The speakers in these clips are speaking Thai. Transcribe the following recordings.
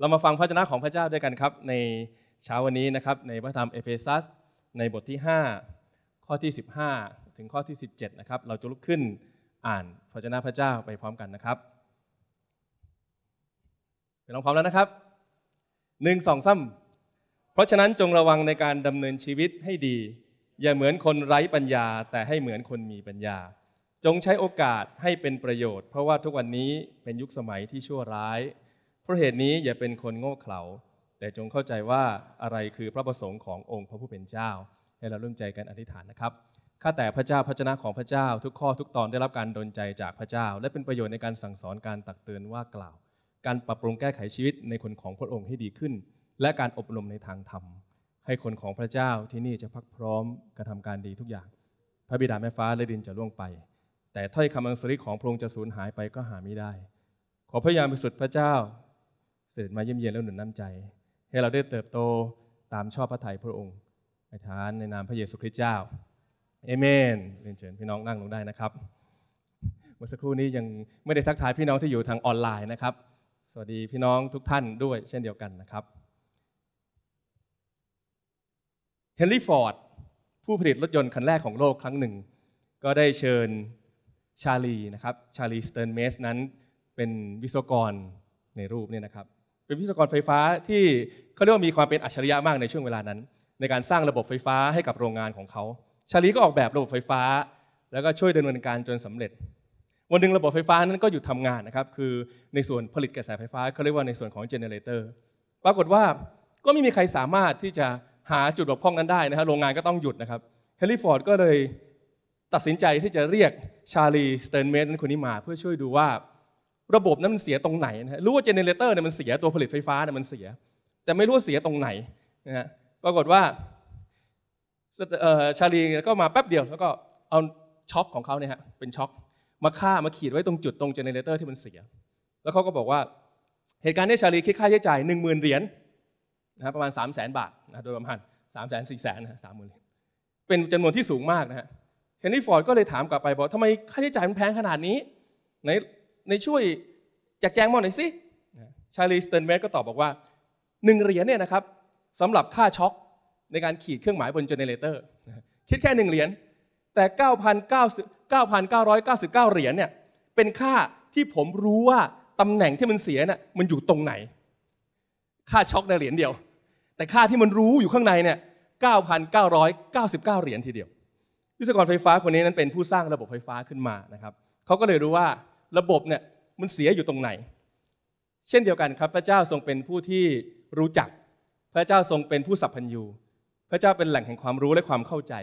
เรามาฟังพระชนะของพระเจ้าด้วยกันครับ ในเช้าวันนี้นะครับ ในพระธรรมเอเฟซัสในบทที่ 5 ข้อที่ 15 ถึงข้อที่ 17 นะครับ เราจะลุกขึ้นอ่านพระชนะพระเจ้าไปพร้อมกันนะครับ เป็นองพร้อมแล้วนะครับหนึ่งสองซ้ำเพราะฉะนั้นจงระวังในการดำเนินชีวิตให้ดี อย่าเหมือนคนไร้ปัญญา แต่ให้เหมือนคนมีปัญญา จงใช้โอกาสให้เป็นประโยชน์เพราะว่าทุกวันนี้เป็นยุคสมัยที่ชั่วร้ายพราะเหตุนี้อย่าเป็นคนโง่เขลาแต่จงเข้าใจว่าอะไรคือพระประสงค์ขององค์พระผู้เป็นเจ้า ให้เราร่วมใจกันอธิษฐานนะครับข้าแต่พระเจ้าพระชนะของพระเจ้าทุกข้อ ทุกตอนได้รับการดลใจจากพระเจ้า และเป็นประโยชน์ในการสั่งสอนการตักเตือนว่ากล่าว การปรับปรุงแก้ไขชีวิตในคนของพระองค์ให้ดีขึ้น และการอบรมในทางธรรมให้คนของพระเจ้าที่นี่จะพักพร้อม กระทำการดีทุกอย่าง พระบิดาแม่ฟ้าและดินจะล่วงไป แต่ถ้อยคำอังสริของพระองค์จะสูญหายไปก็หาไม่ได้ ขอพระยามไปิสุดพระเจ้าเสด็จมาเยี่ยมเยียนแล้วหนุนน้ำใจ ให้เราได้เติบโตตามชอบพระทัยพระองค์ในฐานในนามพระเยซูคริสต์เจ้าเอเมนเรียนเชิญพี่น้องนั่งลงได้นะครับ เมื่อสักครู่นี้ยังไม่ได้ทักทายพี่น้องที่อยู่ทางออนไลน์นะครับ สวัสดีพี่น้องทุกท่านด้วยเช่นเดียวกันนะครับ เฮนรี่ฟอร์ดผู้ผลิตรถยนต์คันแรกของโลกครั้งหนึ่ง ก็ได้เชิญชาลีนะครับ ชาลีสเตนเมสนั้นเป็นวิศวกรในรูปเนี่ยนะครับเป็นวิศวกรไฟฟ้าที่เขาเรียกว่ามีความเป็นอัจฉริยะมากในช่วงเวลานั้น ในการสร้างระบบไฟฟ้าให้กับโรงงานของเขาชาลีก็ออกแบบระบบไฟฟ้า แล้วก็ช่วยดำเนินการจนสำเร็จ วันหนึ่งระบบไฟฟ้านั้นก็หยุดทำงานนะครับ คือในส่วนผลิตกระแสไฟฟ้าเขาเรียกว่าในส่วนของเจเนเรเตอร์ปรากฏว่าก็ไม่มีใครสามารถที่จะหาจุดบกพร่องนั้นได้นะครับโรงงานก็ต้องหยุดนะครับเฮลิฟอร์ดก็เลยตัดสินใจที่จะเรียกชาลีสเตนเมสคนนี้มา เพื่อช่วยดูว่าระบบนั้นมันเสียตรงไหนนะรู้ว่าเจเนเรเตอร์เนี่ยมันเสียตัวผลิตไฟฟ้าเนี่ยมันเสียแต่ไม่รู้ว่าเสียตรงไหนนะฮะปรากฏว่าชาลีก็มาแป๊บเดียว แล้วก็เอาช็อคของเขาเนี่ยฮะ เป็นช็อค มาฆ่ามาขีดไว้ตรงจุดตรงเจเนเรเตอร์ที่มันเสีย แล้วเขาก็บอกว่าเหตุการณ์ที่ชาลีคิดค่าใช้จ่าย 1 0,000 เหรียญนะฮะประมาณ 3 0 0 0 0 0 บาทนะโดยประมาณสามแสนสี่แสนนะสามหมื่นเป็นจำนวนที่สูงมากนะฮะเฮนรี่ฟอร์ดก็เลยถามกลับไปบอกทำไมค่าใช้จ่ายมันแพงขนาดนี้ไหนในช่วยแจกแจงมาหน่อยสิ ชาลีสเตนเมสก็ตอบบอกว่าหนึ่งเหรียญเนี่ยนะครับสำหรับค่าช็อคในการขีดเครื่องหมายบนเจเนเรเตอร์คิดแค่หนึ่งเหรียญ แต่ 9,999 เหรียญเนี่ย เป็นค่าที่ผมรู้ว่าตำแหน่งที่มันเสียน่ะมันอยู่ตรงไหน ค่าช็อคในเหรียญเดียว แต่ค่าที่มันรู้อยู่ข้างในเนี่ย 9,999 เหรียญทีเดียววิศวกรไฟฟ้าคนนี้นั้นเป็นผู้สร้างระบบไฟฟ้าขึ้นมานะครับเขาก็เลยรู้ว่าระบบเนี่ยมันเสียอยู่ตรงไหน เช่นเดียวกันครับพระเจ้าทรงเป็นผู้ที่รู้จัก พระเจ้าทรงเป็นผู้สัพพัญญู พระเจ้าเป็นแหล่งแห่งความรู้และความเข้าใจ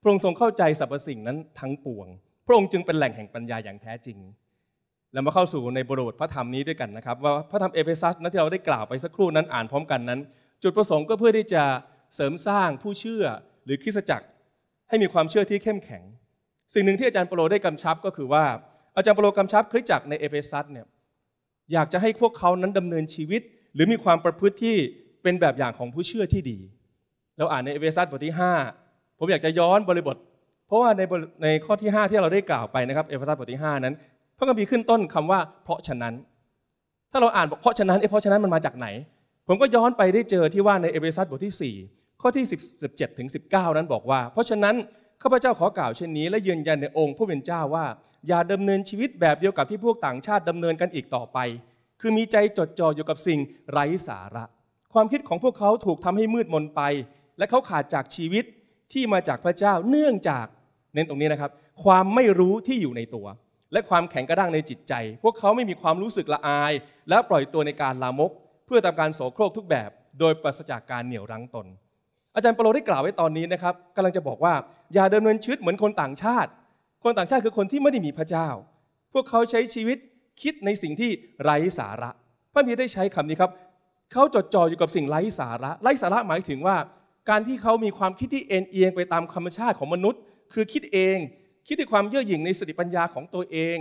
พระองค์ทรงเข้าใจสรรพสิ่งนั้นทั้งปวง พระองค์จึงเป็นแหล่งแห่งปัญญาอย่างแท้จริง แล้วมาเข้าสู่ในบทพระธรรมนี้ด้วยกันนะครับว่าพระธรรมเอเฟซัสนั้นที่เราได้กล่าวไปสักครู่นั้นอ่านพร้อมกันนั้น จุดประสงค์ก็เพื่อที่จะเสริมสร้างผู้เชื่อหรือคริสจักรให้มีความเชื่อที่เข้มแข็ง สิ่งหนึ่งที่อาจารย์เปโลได้กำชับก็คือว่าอาจารย์เปโลกำชับคริสตจักรในเอเฟซัสเนี่ยอยากจะให้พวกเขานั้นดำเนินชีวิต หรือมีความประพฤติที่เป็นแบบอย่างของผู้เชื่อที่ดี เราอ่านในเอเฟซัสบทที่ 5 ผมอยากจะย้อนบริบท เพราะว่าในในข้อที่ 5 ที่เราได้กล่าวไปนะครับเอเฟซัสบทที่ 5 นั้นพระคัมภีร์ขึ้นต้นคำว่าเพราะฉะนั้น ถ้าเราอ่านเพราะฉะนั้นเอเพราะฉะนั้นมันมาจากไหน ผมก็ย้อนไปได้เจอที่ว่าในเอเฟซัสบทที่4 ข้อที่ 17ถึง19 นั้นบอกว่าเพราะฉะนั้นข้าพเจ้าขอกล่าวเช่นนี้ และยืนยันในองค์ผู้เป็นเจ้าว่าอย่าดำเนินชีวิตแบบเดียวกับที่พวกต่างชาติดำเนินกันอีกต่อไป คือมีใจจดจ่ออยู่กับสิ่งไร้สาระ ความคิดของพวกเขาถูกทำให้มืดมนไป และเขาขาดจากชีวิตที่มาจากพระเจ้าเนื่องจากเน้นตรงนี้นะครับ ความไม่รู้ที่อยู่ในตัว และความแข็งกระด้างในจิตใจ พวกเขาไม่มีความรู้สึกละอาย และปล่อยตัวในการลามก เพื่อทำการโสโครกทุกแบบ โดยปราศจากการเหนี่ยวรั้งตนอาจารย์เปโลได้กล่าวไว้ตอนนี้นะครับกำลังจะบอกว่าอย่าดนเนินชีวิตเหมือนคนต่างชาติ คนต่างชาติคือคนที่ไม่ได้มีพระเจ้า พวกเขาใช้ชีวิตคิดในสิ่งที่ไร้สาระ พระมีได้ใช้คำนี้ครับเขาจดจ่ออยู่กับสิ่งไร้สาระไร้สาระหมายถึงว่า การที่เขามีความคิดที่เอ็นเอียงไปตามธรรมชาติของมนุษย์ คือคิดเอง คิดด้วยความเย่อหยิ่งในสติปัญญาของตัวเอง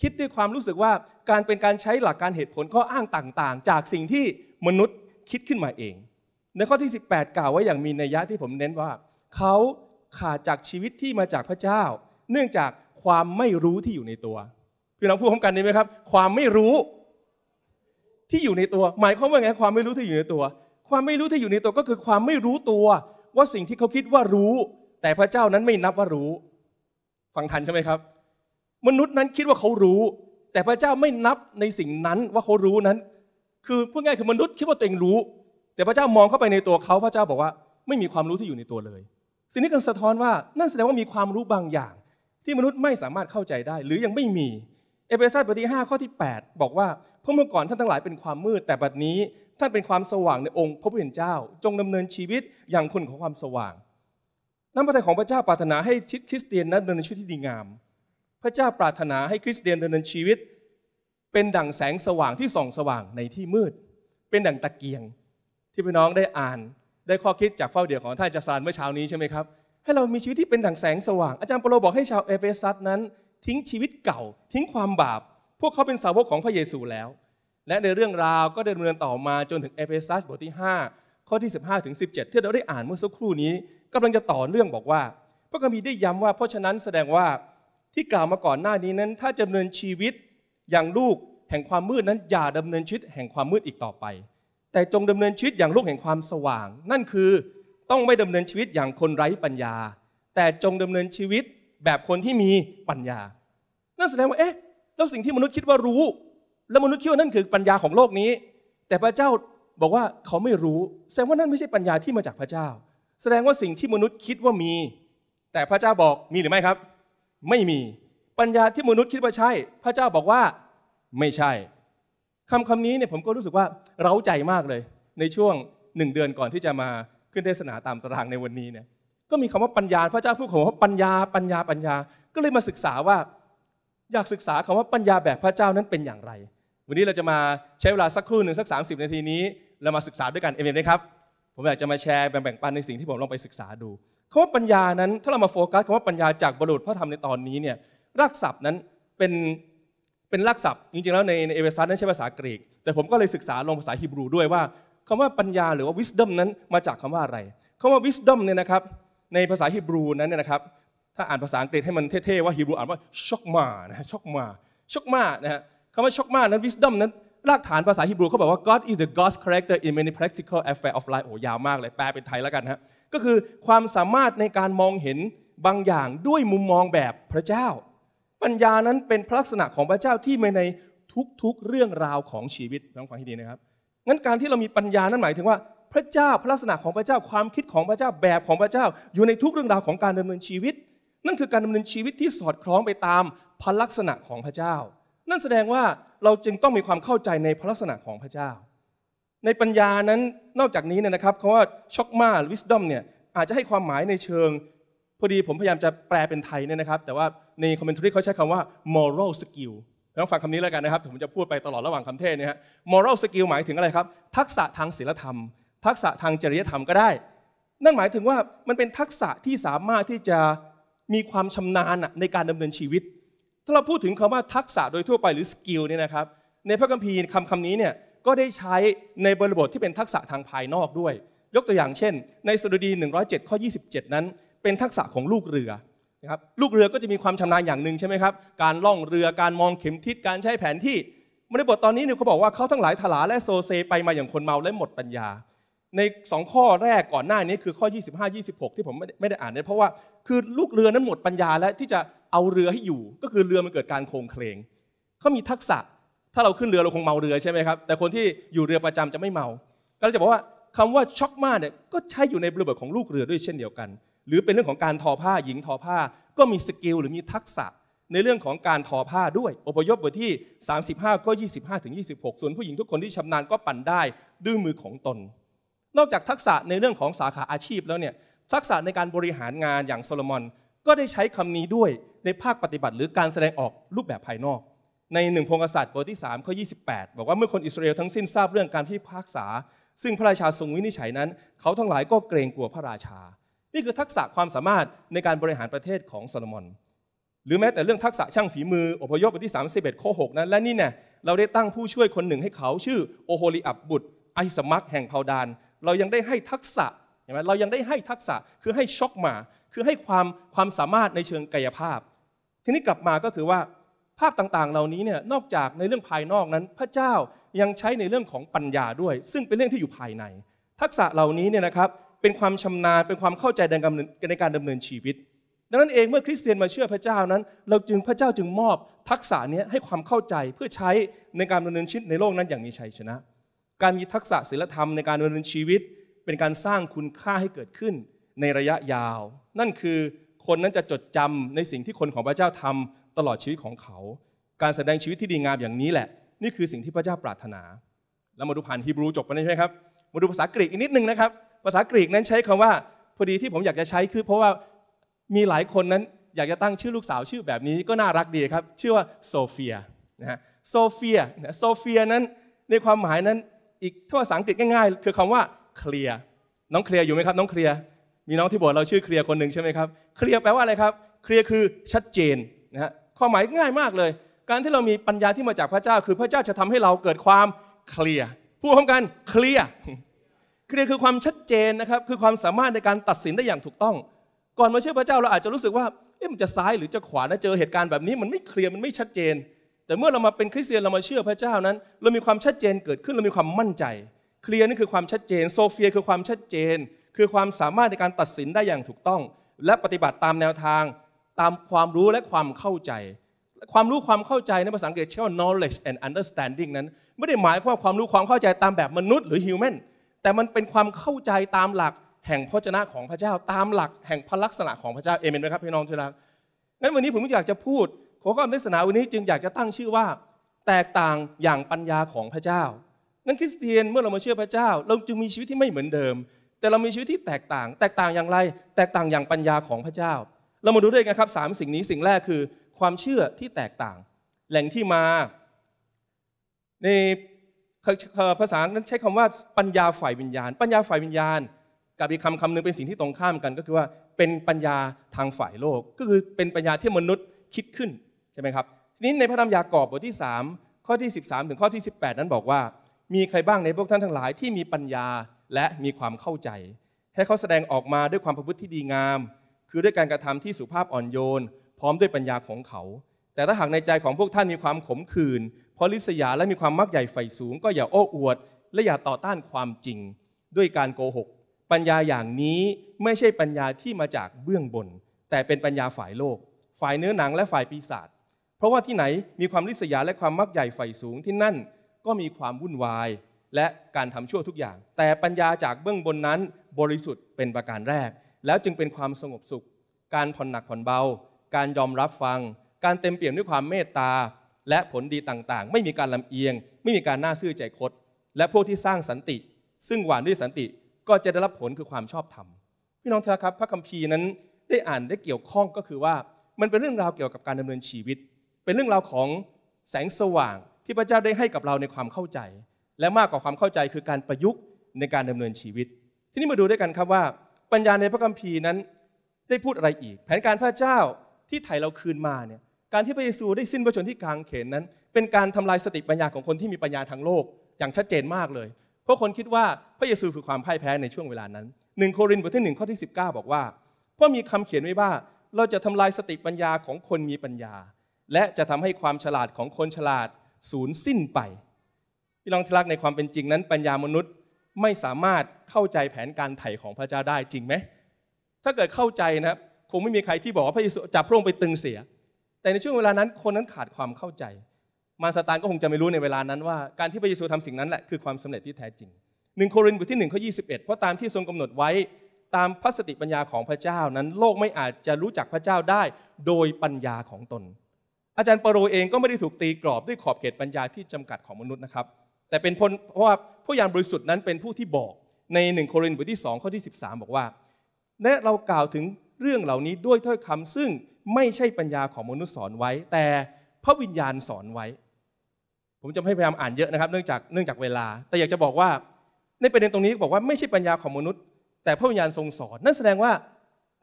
คิดด้วยความรู้สึกว่าการเป็นการใช้หลักการเหตุผลข้ออ้างต่างๆ จากสิ่งที่มนุษย์คิดขึ้นมาเองในข้อที่ 18กล่าวไว้อย่างมีนัยยะที่ผมเน้นว่า เขาขาดจากชีวิตที่มาจากพระเจ้า เนื่องจากความไม่รู้ที่อยู่ในตัวพี่น้องพูดพร้อมกันได้ไหมครับ ความไม่รู้ที่อยู่ในตัวหมายความว่าไงความไม่รู้ที่อยู่ในตัว ความไม่รู้ที่อยู่ในตัวก็คือความไม่รู้ตัวว่าสิ่งที่เขาคิดว่ารู้ แต่พระเจ้านั้นไม่นับว่ารู้ ฟังทันใช่ไหมครับ มนุษย์นั้นคิดว่าเขารู้ แต่พระเจ้าไม่นับในสิ่งนั้นว่าเขารู้นั้น คือพูดง่ายคือมนุษย์คิดว่าตัวเองรู้แต่พระเจ้ามองเข้าไปในตัวเขาพระเจ้าบอกว่าไม่มีความรู้ที่อยู่ในตัวเลย สิ่งนี้กำลังสะท้อนว่านั่นแสดงว่ามีความรู้บางอย่างที่มนุษย์ไม่สามารถเข้าใจได้หรือยังไม่มี เอเฟซัสบทที่5ข้อที่8 บอกว่าเพราะเมื่อก่อนท่านทั้งหลายเป็นความมืด แต่บัดนี้ท่านเป็นความสว่างในองค์ พระผู้เป็นเจ้าจงดำเนินชีวิตอย่างคนของความสว่างน้ำพระทัยของพระเจ้าปรารถนาให้ชิดคริสเตียนนั้นดำเนินชีวิตที่ดีงาม พระเจ้าปรารถนาให้คริสเตียนดำเนินชีวิต เป็นดั่งแสงสว่างที่ส่อง สว่างในที่มืด เป็นดั่งตะเกียงที่พี่น้องได้อ่าน ได้ข้อคิดจากเฝ้าเดี่ยวของท่านจารยสารเมื่อเช้านี้ใช่ไหมครับ ให้เรามีชีวิตที่เป็นดั่งแสงสว่าง อาจารย์เปโลบอกให้ชาวเอเฟซัสนั้นทิ้งชีวิตเก่า ทิ้งความบาป พวกเขาเป็นสาวกของพระเยซูแล้ว และในเรื่องราวก็ดำเนินต่อมาจนถึงเอเฟซัสบทที่ 5 ข้อที่ 15 ถึง 17 ที่เราได้อ่านเมื่อสักครู่นี้ กำลังจะต่อเรื่องบอกว่าพระคัมภีร์ได้ย้าว่าเพราะฉะนั้นแสดงว่าที่กล่าวมาก่อนหน้านี้นั้น ถ้าดำเนินชีวิตอย่างลูกแห่งความมืดนั้นอย่าดำเนินชีวิตแห่งความมืดอีกต่อไปแต่จงดำเนินชีวิตอย่างลูกแห่งความสว่าง นั่นคือต้องไม่ดำเนินชีวิตอย่างคนไร้ปัญญา แต่จงดำเนินชีวิตแบบคนที่มีปัญญา นั่นแสดงว่าเอ๊ะแล้วสิ่งที่มนุษย์คิดว่ารู้ แล้วมนุษย์คิดว่านั่นคือปัญญาของโลกนี้ แต่พระเจ้าบอกว่าเขาไม่รู้ แสดงว่านั่นไม่ใช่ปัญญาที่มาจากพระเจ้า แสดงว่าสิ่งที่มนุษย์คิดว่ามี แต่พระเจ้าบอกมีหรือไม่ครับ ไม่มี ปัญญาที่มนุษย์คิดว่าใช่พระเจ้าบอกว่าไม่ใช่คำคำนี้เนี่ยผมก็รู้สึกว่าเร้าใจมากเลยในช่วงหนึ่งเดือนก่อนที่จะมาขึ้นเทศนาตามตารางในวันนี้เนี่ยก็มีคำว่าปัญญาพระเจ้าพูดองว่าปัญญาปัญญาปัญญาก็เลยมาศึกษาว่า อยากศึกษาคำว่าปัญญาแบบพระเจ้านั้นเป็นอย่างไร วันนี้เราจะมาใช้เวลาสักครู่หนึ่งสัก30นาทีนี้ เรามาศึกษาด้วยกันเอเมนไหมครับผมอยากจะมาแชร์แบ่งปันในสิ่งที่ผมลองไปศึกษาดูคำว่าปัญญานั้น ถ้าเรามาโฟกัสคำว่าปัญญาจากบรุษพระธรรมในตอนนี้เนี่ยรากศัพท์นั้นเป็นเป็นลักษัพท์จริงๆแล้วในเอเวซัสนั้นใช้ภาษากรีกแต่ผมก็เลยศึกษาลงภาษาฮิบรูด้วยว่าคำว่าปัญญาหรือว่า wisdom นั้นมาจากคำว่าอะไรคำว่า wisdom เนี่ยนะครับในภาษาฮิบรูนั้นเนี่ยนะครับถ้าอ่านภาษาอังกฤษให้มันเท่ๆว่าฮิบรูอ่านว่าช็อกมานะช็อกมาช็อกมานะฮะคำว่าช็อกมานั้น wisdom นั้น รากฐานภาษาฮิบรูเขาบอกว่า God is the God's character in many practical affairs of life โอ้ยาวมากเลยแปลเป็นไทยแล้วกันฮะก็คือความสามารถในการมองเห็นบางอย่างด้วยมุมมองแบบพระเจ้าปัญญานั้นเป็นลักษณะของพระเจ้าที่มีในทุก ๆ เรื่องราวของชีวิตน้องฟังให้ดีนะครับ งั้นการที่เรามีปัญญา นั้นหมายถึงว่า พระเจ้าพลักษณะของพระเจ้าความคิดของพระเจ้าแบบของพระเจ้า อยู่ในทุกเรื่องราวของการดำเนินชีวิต นั่นคือการดำเนินชีวิตที่สอดคล้องไปตามพลักษณะของพระเจ้า นั่นแสดงว่าเราจึงต้องมีความเข้าใจในพลักษณะของพระเจ้า ในปัญญานั้น นอกจากนี้นนะครับคำว่าช็อกมาวิสดอมเนี่ยอาจจะให้ความหมายในเชิงพอดีผมพยายามจะแปลเป็นไทยเนี่ยนะครับ แต่ว่าในคอมเมนต์ที่เขาใช้คำว่า moral skill ต้องฟังคำนี้แล้วกันนะครับผมจะพูดไปตลอดระหว่างคำเทศเนี่ยฮะ moral skill หมายถึงอะไรครับ ทักษะทางศีลธรรม ทักษะทางจริยธรรมก็ได้ นั่นหมายถึงว่ามันเป็นทักษะที่สามารถที่จะมีความชำนาญในการดำเนินชีวิต ถ้าเราพูดถึงคำว่าทักษะโดยทั่วไปหรือสกิลเนี่ยนะครับในพระคัมภีร์คำคำนี้เนี่ยก็ได้ใช้ในบริบทที่เป็นทักษะทางภายนอกด้วย ยกตัวอย่างเช่นในสดุดี107ข้อ27นั้นเป็นทักษะของลูกเรือนะครับ ลูกเรือก็จะมีความชำนาญอย่างหนึ่งใช่ไหมครับ การล่องเรือการมองเข็มทิศ การใช้แผนที่มในบทตอนนี้เนี่ยเขาบอกว่าเขาทั้งหลายถลาและโซเซไปมาอย่างคนเมาและหมดปัญญา ใน 2 ข้อแรกก่อนหน้านี้คือข้อ25 26 ที่ผมไม่ได้อ่านเนี่ยเพราะว่าคือลูกเรือนั้นหมดปัญญาและที่จะเอาเรือให้อยู่ ก็คือเรือมันเกิดการโค้งเคลงเขามีทักษะ ถ้าเราขึ้นเรือเราคงเมาเรือใช่ไหมครับ แต่คนที่อยู่เรือประจำจะไม่เมา ก็จะบอกว่าคำว่าช็อกมาเนี่ยก็ใช้อยู่ในบริบทของลูกเรือด้วยเช่นเดียวกันหรือเป็นเรื่องของการทอผ้าหญิงทอผ้าก็มีสกิลหรือมีทักษะในเรื่องของการทอผ้าด้วย อพยพบทที่ 35ก็25ถึง26 ส่วนผู้หญิงทุกคนที่ชำนาญก็ปั่นได้ด้วยมือของตน นอกจากทักษะในเรื่องของสาขาอาชีพแล้วเนี่ยทักษะในการบริหารงานอย่างโซโลมอนก็ได้ใช้คำนี้ด้วยในภาคปฏิบัติ หรือการแสดงออกรูปแบบภายนอก ในหนึ่งพงศษัตริย์บทที่3ข้อ28บอกว่าเมื่อคนอิสราเอลทั้งสิ้นทราบเรื่องการพิพากษา ซึ่งพระราชาทรงวินิจฉัยนั้น เขาทั้งหลายก็เกรงกลัวพระราชานี่คือทักษะความสามารถในการบริหารประเทศของซาโลมอน หรือแม้แต่เรื่องทักษะช่างฝีมืออพยพบทที่ 31ข้อ6นั้น และนี่เนี่ยเราได้ตั้งผู้ช่วยคนหนึ่งให้เขาชื่อโอโฮลิอับบุตรไอสมักแห่งเผาดาน เรายังได้ให้ทักษะใช่ไหมเรายังได้ให้ทักษะ คือให้ช็อกมา คือให้ความความสามารถในเชิงกายภาพ ทีนี้กลับมาก็คือว่าภาพต่างๆ เหล่านี้เนี่ยนอกจากในเรื่องภายนอกนั้น พระเจ้ายังใช้ในเรื่องของปัญญาด้วย ซึ่งเป็นเรื่องที่อยู่ภายใน ทักษะเหล่านี้เนี่ยนะครับเป็นความชำนาญเป็นความเข้าใจในการดำเนินชีวิต ดังนั้นเองเมื่อคริสเตียนมาเชื่อพระเจ้านั้น เราจึงพระเจ้าจึงมอบทักษะนี้ให้ความเข้าใจเพื่อใช้ในการดำเนินชีวิตในโลกนั้นอย่างมีชัยชนะ การมีทักษะศิลธรรมในการดำเนินชีวิตเป็นการสร้างคุณค่าให้เกิดขึ้นในระยะยาว นั่นคือคนนั้นจะจดจำในสิ่งที่คนของพระเจ้าทำตลอดชีวิตของเขา การแสดงชีวิตที่ดีงามอย่างนี้แหละ นี่คือสิ่งที่พระเจ้าปรารถนา แล้วมาดูผ่านฮีบรูจบไปได้ใช่ไหมครับ มาดูภาษากรีกอีกนิดนึงนะครับภาษากรีกนั้นใช้คำว่าพอดีที่ผมอยากจะใช้คือเพราะว่ามีหลายคนนั้นอยากจะตั้งชื่อลูกสาวชื่อแบบนี้ก็น่ารักดีครับ ชื่อว่าโซเฟียนะฮะโซเฟียนะโซเฟียนั้นในความหมายนั้นอีกถ่าภาษาอังกฤษง่ายๆ คือคำว่าเคลียร์น้องเคลียร์อยู่ไหมครับ น้องเคลียร์มีน้องที่บอกเราชื่อเคลียร์คนหนึ่งใช่ไหมครับเคลียร์แปลว่าอะไรครับ เคลียร์คือชัดเจนนะฮะความหมายง่ายมากเลย การที่เรามีปัญญาที่มาจากพระเจ้าคือพระเจ้าจะทำให้เราเกิดความเคลียร์พูดพร้อมกันเคลียร์คือคือความชัดเจนนะครับคือความสามารถในการตัดสินได้อย่างถูกต้อง ก่อนมาเชื่อพระเจ้าเราอาจจะรู้สึกว่าเอ๊ะมันจะซ้ายหรือจะขวานะเจอเหตุการณ์แบบนี้มันไม่เคลียร์มันไม่ชัดเจน แต่เมื่อเรามาเป็นคริสเตียนเรามาเชื่อพระเจ้านั้น เรามีความชัดเจนเกิดขึ้นเรามีความมั่นใจ เคลียร์นี่คือความชัดเจนโซเฟียคือความชัดเจนคือความสามารถในการตัดสินได้อย่างถูกต้อง และปฏิบัติตามแนวทาง ตามความรู้และความเข้าใจ ความรู้ความเข้าใจในภาษาอังกฤษเชื่อว่า knowledge and understanding นั้นไม่ได้หมายความความรู้ความเข้าใจตามแบบมนุษย์ หรือ human แต่มันเป็นความเข้าใจตามหลักแห่งพระจนาของพระเจ้า ตามหลักแห่งพระลักษณะของพระเจ้าเอเมนไหมครับพี่น้องทท่าักงั้นวันนี้ผมอยากจะพูดขอความเทศนาวันนี้จึงอยากจะตั้งชื่อว่า แตกต่างอย่างปัญญาของพระเจ้างั้นคริสเตียนเมื่อเรามาเชื่อพระเจ้า เราจึงมีชีวิตที่ไม่เหมือนเดิม แต่เรามีชีวิตที่แตกต่าง แตกต่างอย่างไร แตกต่างอย่างปัญญาของพระเจ้า เรามาดูด้วยกันครับสามสิ่งนี้สิ่งแรกคือความเชื่อที่แตกต่าง แหล่งที่มาในภาษานั้นใช้คำว่าปัญญาฝ่ายวิญญาณ ปัญญาฝ่ายวิญญาณ กับอีกคำคำหนึ่งเป็นสิ่งที่ตรงข้ามกันก็คือว่าเป็นปัญญาทางฝ่ายโลก ก็คือเป็นปัญญาที่มนุษย์คิดขึ้นใช่ไหมครับ ทีนี้ในพระธรรมยากอบบทที่ 3 ข้อที่ 13 ถึงข้อที่ 18 นั้นบอกว่า มีใครบ้างในพวกท่านทั้งหลายที่มีปัญญาและมีความเข้าใจ ให้เขาแสดงออกมาด้วยความประพฤติที่ดีงาม คือด้วยการกระทำที่สุภาพอ่อนโยนพร้อมด้วยปัญญาของเขาแต่ถ้าหากในใจของพวกท่านมีความขมขื่นเพราะลิษยาและมีความมักใหญ่ใฝ่สูงก็อย่าโอ้อวด และอย่าต่อต้านความจริงด้วยการโกหก ปัญญาอย่างนี้ไม่ใช่ปัญญาที่มาจากเบื้องบน แต่เป็นปัญญาฝ่ายโลก ฝ่ายเนื้อหนังและฝ่ายปีศาจ เพราะว่าที่ไหนมีความลิษยาและความมักใหญ่ใฝ่สูงที่นั่น ก็มีความวุ่นวาย และการทำชั่วทุกอย่าง แต่ปัญญาจากเบื้องบนนั้น บริสุทธิ์เป็นประการแรก แล้วจึงเป็นความสงบสุข การผ่อนหนักผ่อนเบา การยอมรับฟังการเต็มเปี่ยมด้วยความเมตตาและผลดีต่างๆ ไม่มีการลำเอียง ไม่มีการน่าซื่อใจคดและพวกที่สร้างสันติ ซึ่งหวานด้วยสันติก็จะได้รับผลคือความชอบธรรมพี่น้องครับพระคัมภีร์นั้นได้อ่านได้เกี่ยวข้องก็คือว่า มันเป็นเรื่องราวเกี่ยวกับการดำเนินชีวิต เป็นเรื่องราวของแสงสว่างที่พระเจ้าได้ให้กับเราในความเข้าใจ และมากกว่าความเข้าใจคือการประยุกต์ในการดำเนินชีวิต ที่นี้มาดูด้วยกันครับว่า ปัญญาในพระคัมภีร์นั้น ได้พูดอะไรอีก แผนการพระเจ้าที่ไถ่เราคืนมาเนี่ยการที่พระเยซูได้สิ้นพระชนที่กลางเขนนั้น เป็นการทำลายสติปัญญาของคนที่มีปัญญาทางโลกอย่างชัดเจนมากเลย เพราะคนคิดว่าพระเยซูคือความพ่ายแพ้ในช่วงเวลานั้นหนึ่งโครินธ์บทที่หนึ่งข้อที่19 บอกว่า เพราะมีคำเขียนไว้ว่า เราจะทำลายสติปัญญาของคนมีปัญญา และจะทำให้ความฉลาดของคนฉลาดสูญสิ้นไปพี่ลองทลักในความเป็นจริงนั้น ปัญญามนุษย์ไม่สามารถเข้าใจแผนการไถ่ของพระเจ้าได้จริงไหมถ้าเกิดเข้าใจนะครับคงไม่มีใครที่บอกว่าพระเยซูจับพระองค์ไปตึงเสียแต่ในช่วงเวลานั้นคนนั้นขาดความเข้าใจ มารซาตานก็คงจะไม่รู้ในเวลานั้นว่าการที่พระเยซูทำสิ่งนั้นแหละคือความสำเร็จที่แท้จริงหนึ่งโครินธ์บทที่หนึ่งข้อยีเพราะตามที่ทรงกำหนดไว้ตามพระสติปัญญาของพระเจ้านั้นโลกไม่อาจจะรู้จักพระเจ้าได้โดยปัญญาของตน อาจารย์ปโรเองก็ไม่ได้ถูกตีกรอบด้วยขอบเขตปัญญาที่จำกัดของมนุษย์นะครับ แต่เป็นเพราะว่าผู้ยานบริสุทธิ์นั้นเป็นผู้ที่บอก ในหนึ่งโครินธ์บทที่2ข้อที่13บอกว่า และเรากล่าวถึงเรื่องเหล่านี้ด้วยถ้อยคำซึ่งไม่ใช่ปัญญาของมนุษย์สอนไว้ แต่พระวิญญาณสอนไว้ ผมจะไม่พยายามอ่านเยอะนะครับ เนื่องจากเนื่องจากเวลา แต่อยากจะบอกว่า ในประเด็นตรงนี้บอกว่าไม่ใช่ปัญญาของมนุษย์ แต่พระวิญญาณทรงสอน นั่นแสดงว่า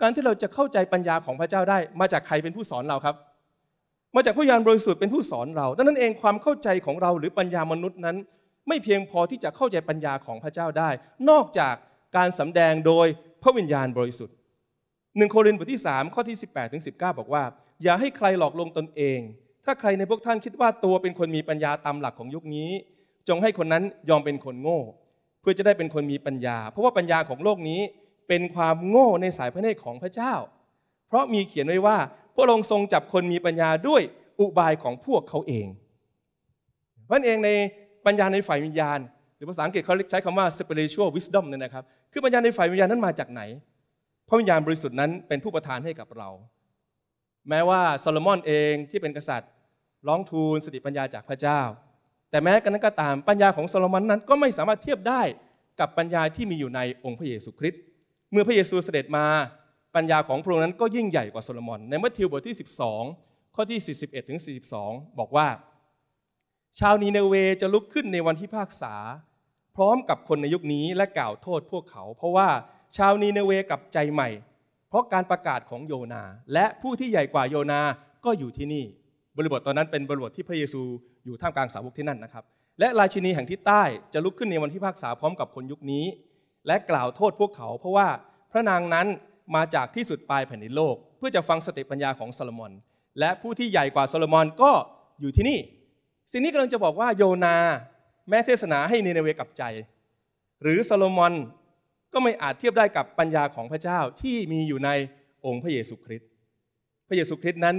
การที่เราจะเข้าใจปัญญาของพระเจ้าได้ มาจากใครเป็นผู้สอนเราครับ มาจากพระวิญญาณบริสุทธิ์เป็นผู้สอนเรา ดังนั้นเองความเข้าใจของเราหรือปัญญามนุษย์นั้น ไม่เพียงพอที่จะเข้าใจปัญญาของพระเจ้าได้ นอกจากการสำแดงโดยพระวิญญาณบริสุทธิ์หนึ่งโครินธ์บทที่3ข้อที่ 18ถึงสิบอกว่า อย่าให้ใครหลอกลวงตนเอง ถ้าใครในพวกท่านคิดว่าตัวเป็นคนมีปัญญาตามหลักของยุคนี้ จงให้คนนั้นยอมเป็นคนโง่ เพื่อจะได้เป็นคนมีปัญญาเพราะว่าปัญญาของโลกนี้เป็นความโง่ในสายพระเนตรของพระเจ้า เพราะมีเขียนไว้ว่าพระองค์ทรงจับคนมีปัญญาด้วยอุบายของพวกเขาเองเพราะเองในปัญญาในฝ่ายวิญญาณ หรือภาษาอังกฤษเขาใช้คำว่า spiritual wisdom เนี่ยนะครับคือปัญญาในฝ่ายวิญญาณนั้นมาจากไหนระวิญญาณบริสุทธิ์นั้นเป็นผู้ประทานให้กับเรา แม้ว่าโซโลมอนเองที่เป็นกษัตริย์ร้องทูลสติปัญญาจากพระเจ้า แต่แม้กันนั้นก็ตามปัญญาของโซโลมอนนั้นก็ไม่สามารถเทียบได้กับปัญญาที่มีอยู่ในองค์พระเยซูคริสต์เมื่อพระเยซูเสด็จมาปัญญาของพระองค์นั้นก็ยิ่งใหญ่กว่าโซโลมอนในมัทธิวบทที่ 12 ข้อที่41ถึง42บอกว่า ชาวนีเนเวจะลุกขึ้นในวันที่ภาคษาพร้อมกับคนในยุคนี้และกล่าวโทษพวกเขา เพราะว่าชาวนีเนเวกับใจใหม่ เพราะการประกาศของโยนา และผู้ที่ใหญ่กว่าโยนา ก็อยู่ที่นี่ บริบทตอนนั้นเป็นบริบทที่พระเยซูอยู่ท่ามกลางสาวกที่นั่นนะครับ และราชินีแห่งที่ใต้จะลุกขึ้นในวันที่ภาคษาพร้อมกับคนยุคนี้ และกล่าวโทษพวกเขา เพราะว่าพระนางนั้นมาจากที่สุดปลายแผ่นดินโลก เพื่อจะฟังสติปัญญาของซาโลมอนและผู้ที่ใหญ่กว่าซาโลมอนก็อยู่ที่นี่ สิ่งนี้กำลังจะบอกว่าโยนา แม้เทศนาให้นีเนเวกับใจ หรือซาโลมอนก็ไม่อาจเทียบได้กับปัญญาของพระเจ้าที่มีอยู่ในองค์พระเยซูคริสต์ พระเยซูคริสต์นั้น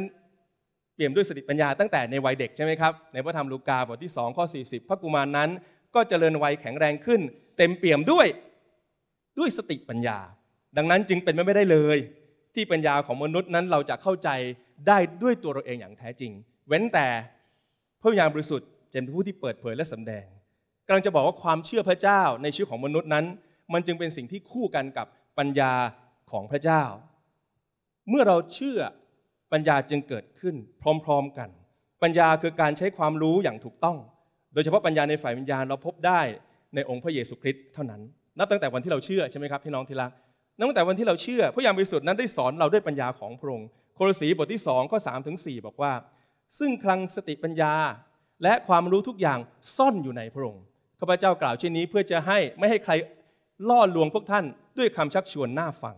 เปี่ยมด้วยสติปัญญาตั้งแต่ในวัยเด็กใช่ไหมครับ ในพระธรรมลูกาบทที่2ข้อ40 พระกุมารนั้น ก็เจริญวัยแข็งแรงขึ้น เต็มเปี่ยมด้วยด้วยสติปัญญา ดังนั้นจึงเป็นไม่ได้เลย ที่ปัญญาของมนุษย์นั้นเราจะเข้าใจได้ด้วยตัวเราเองอย่างแท้จริง เว้นแต่พระวิญญาณบริสุทธิ์จะเป็นผู้ที่เปิดเผยและสำแดงกำลังจะบอกว่าความเชื่อพระเจ้าในชีวิตของมนุษย์นั้นมันจึงเป็นสิ่งที่คู่กันกับปัญญาของพระเจ้า เมื่อเราเชื่อปัญญาจึงเกิดขึ้นพร้อมๆกัน ปัญญาคือการใช้ความรู้อย่างถูกต้อง โดยเฉพาะปัญญาในฝ่ายวิญญาณเราพบได้ในองค์พระเยซูคริสต์เท่านั้น นับตั้งแต่วันที่เราเชื่อใช่ไหมครับพี่น้องทีละ นับตั้งแต่วันที่เราเชื่อพระยามีิสุทธิ์นั้นได้สอนเราด้วยปัญญาของพระองค์ โครสีบทที่2ข้อ3ถึง4บอกว่า ซึ่งคลังสติปัญญาและความรู้ทุกอย่างซ่อนอยู่ในพระองค์ ข้าพเจ้ากล่าวเช่นนี้เพื่อจะให้ไม่ให้ใครล่อลวงพวกท่านด้วยคำชักชวนน่าฟัง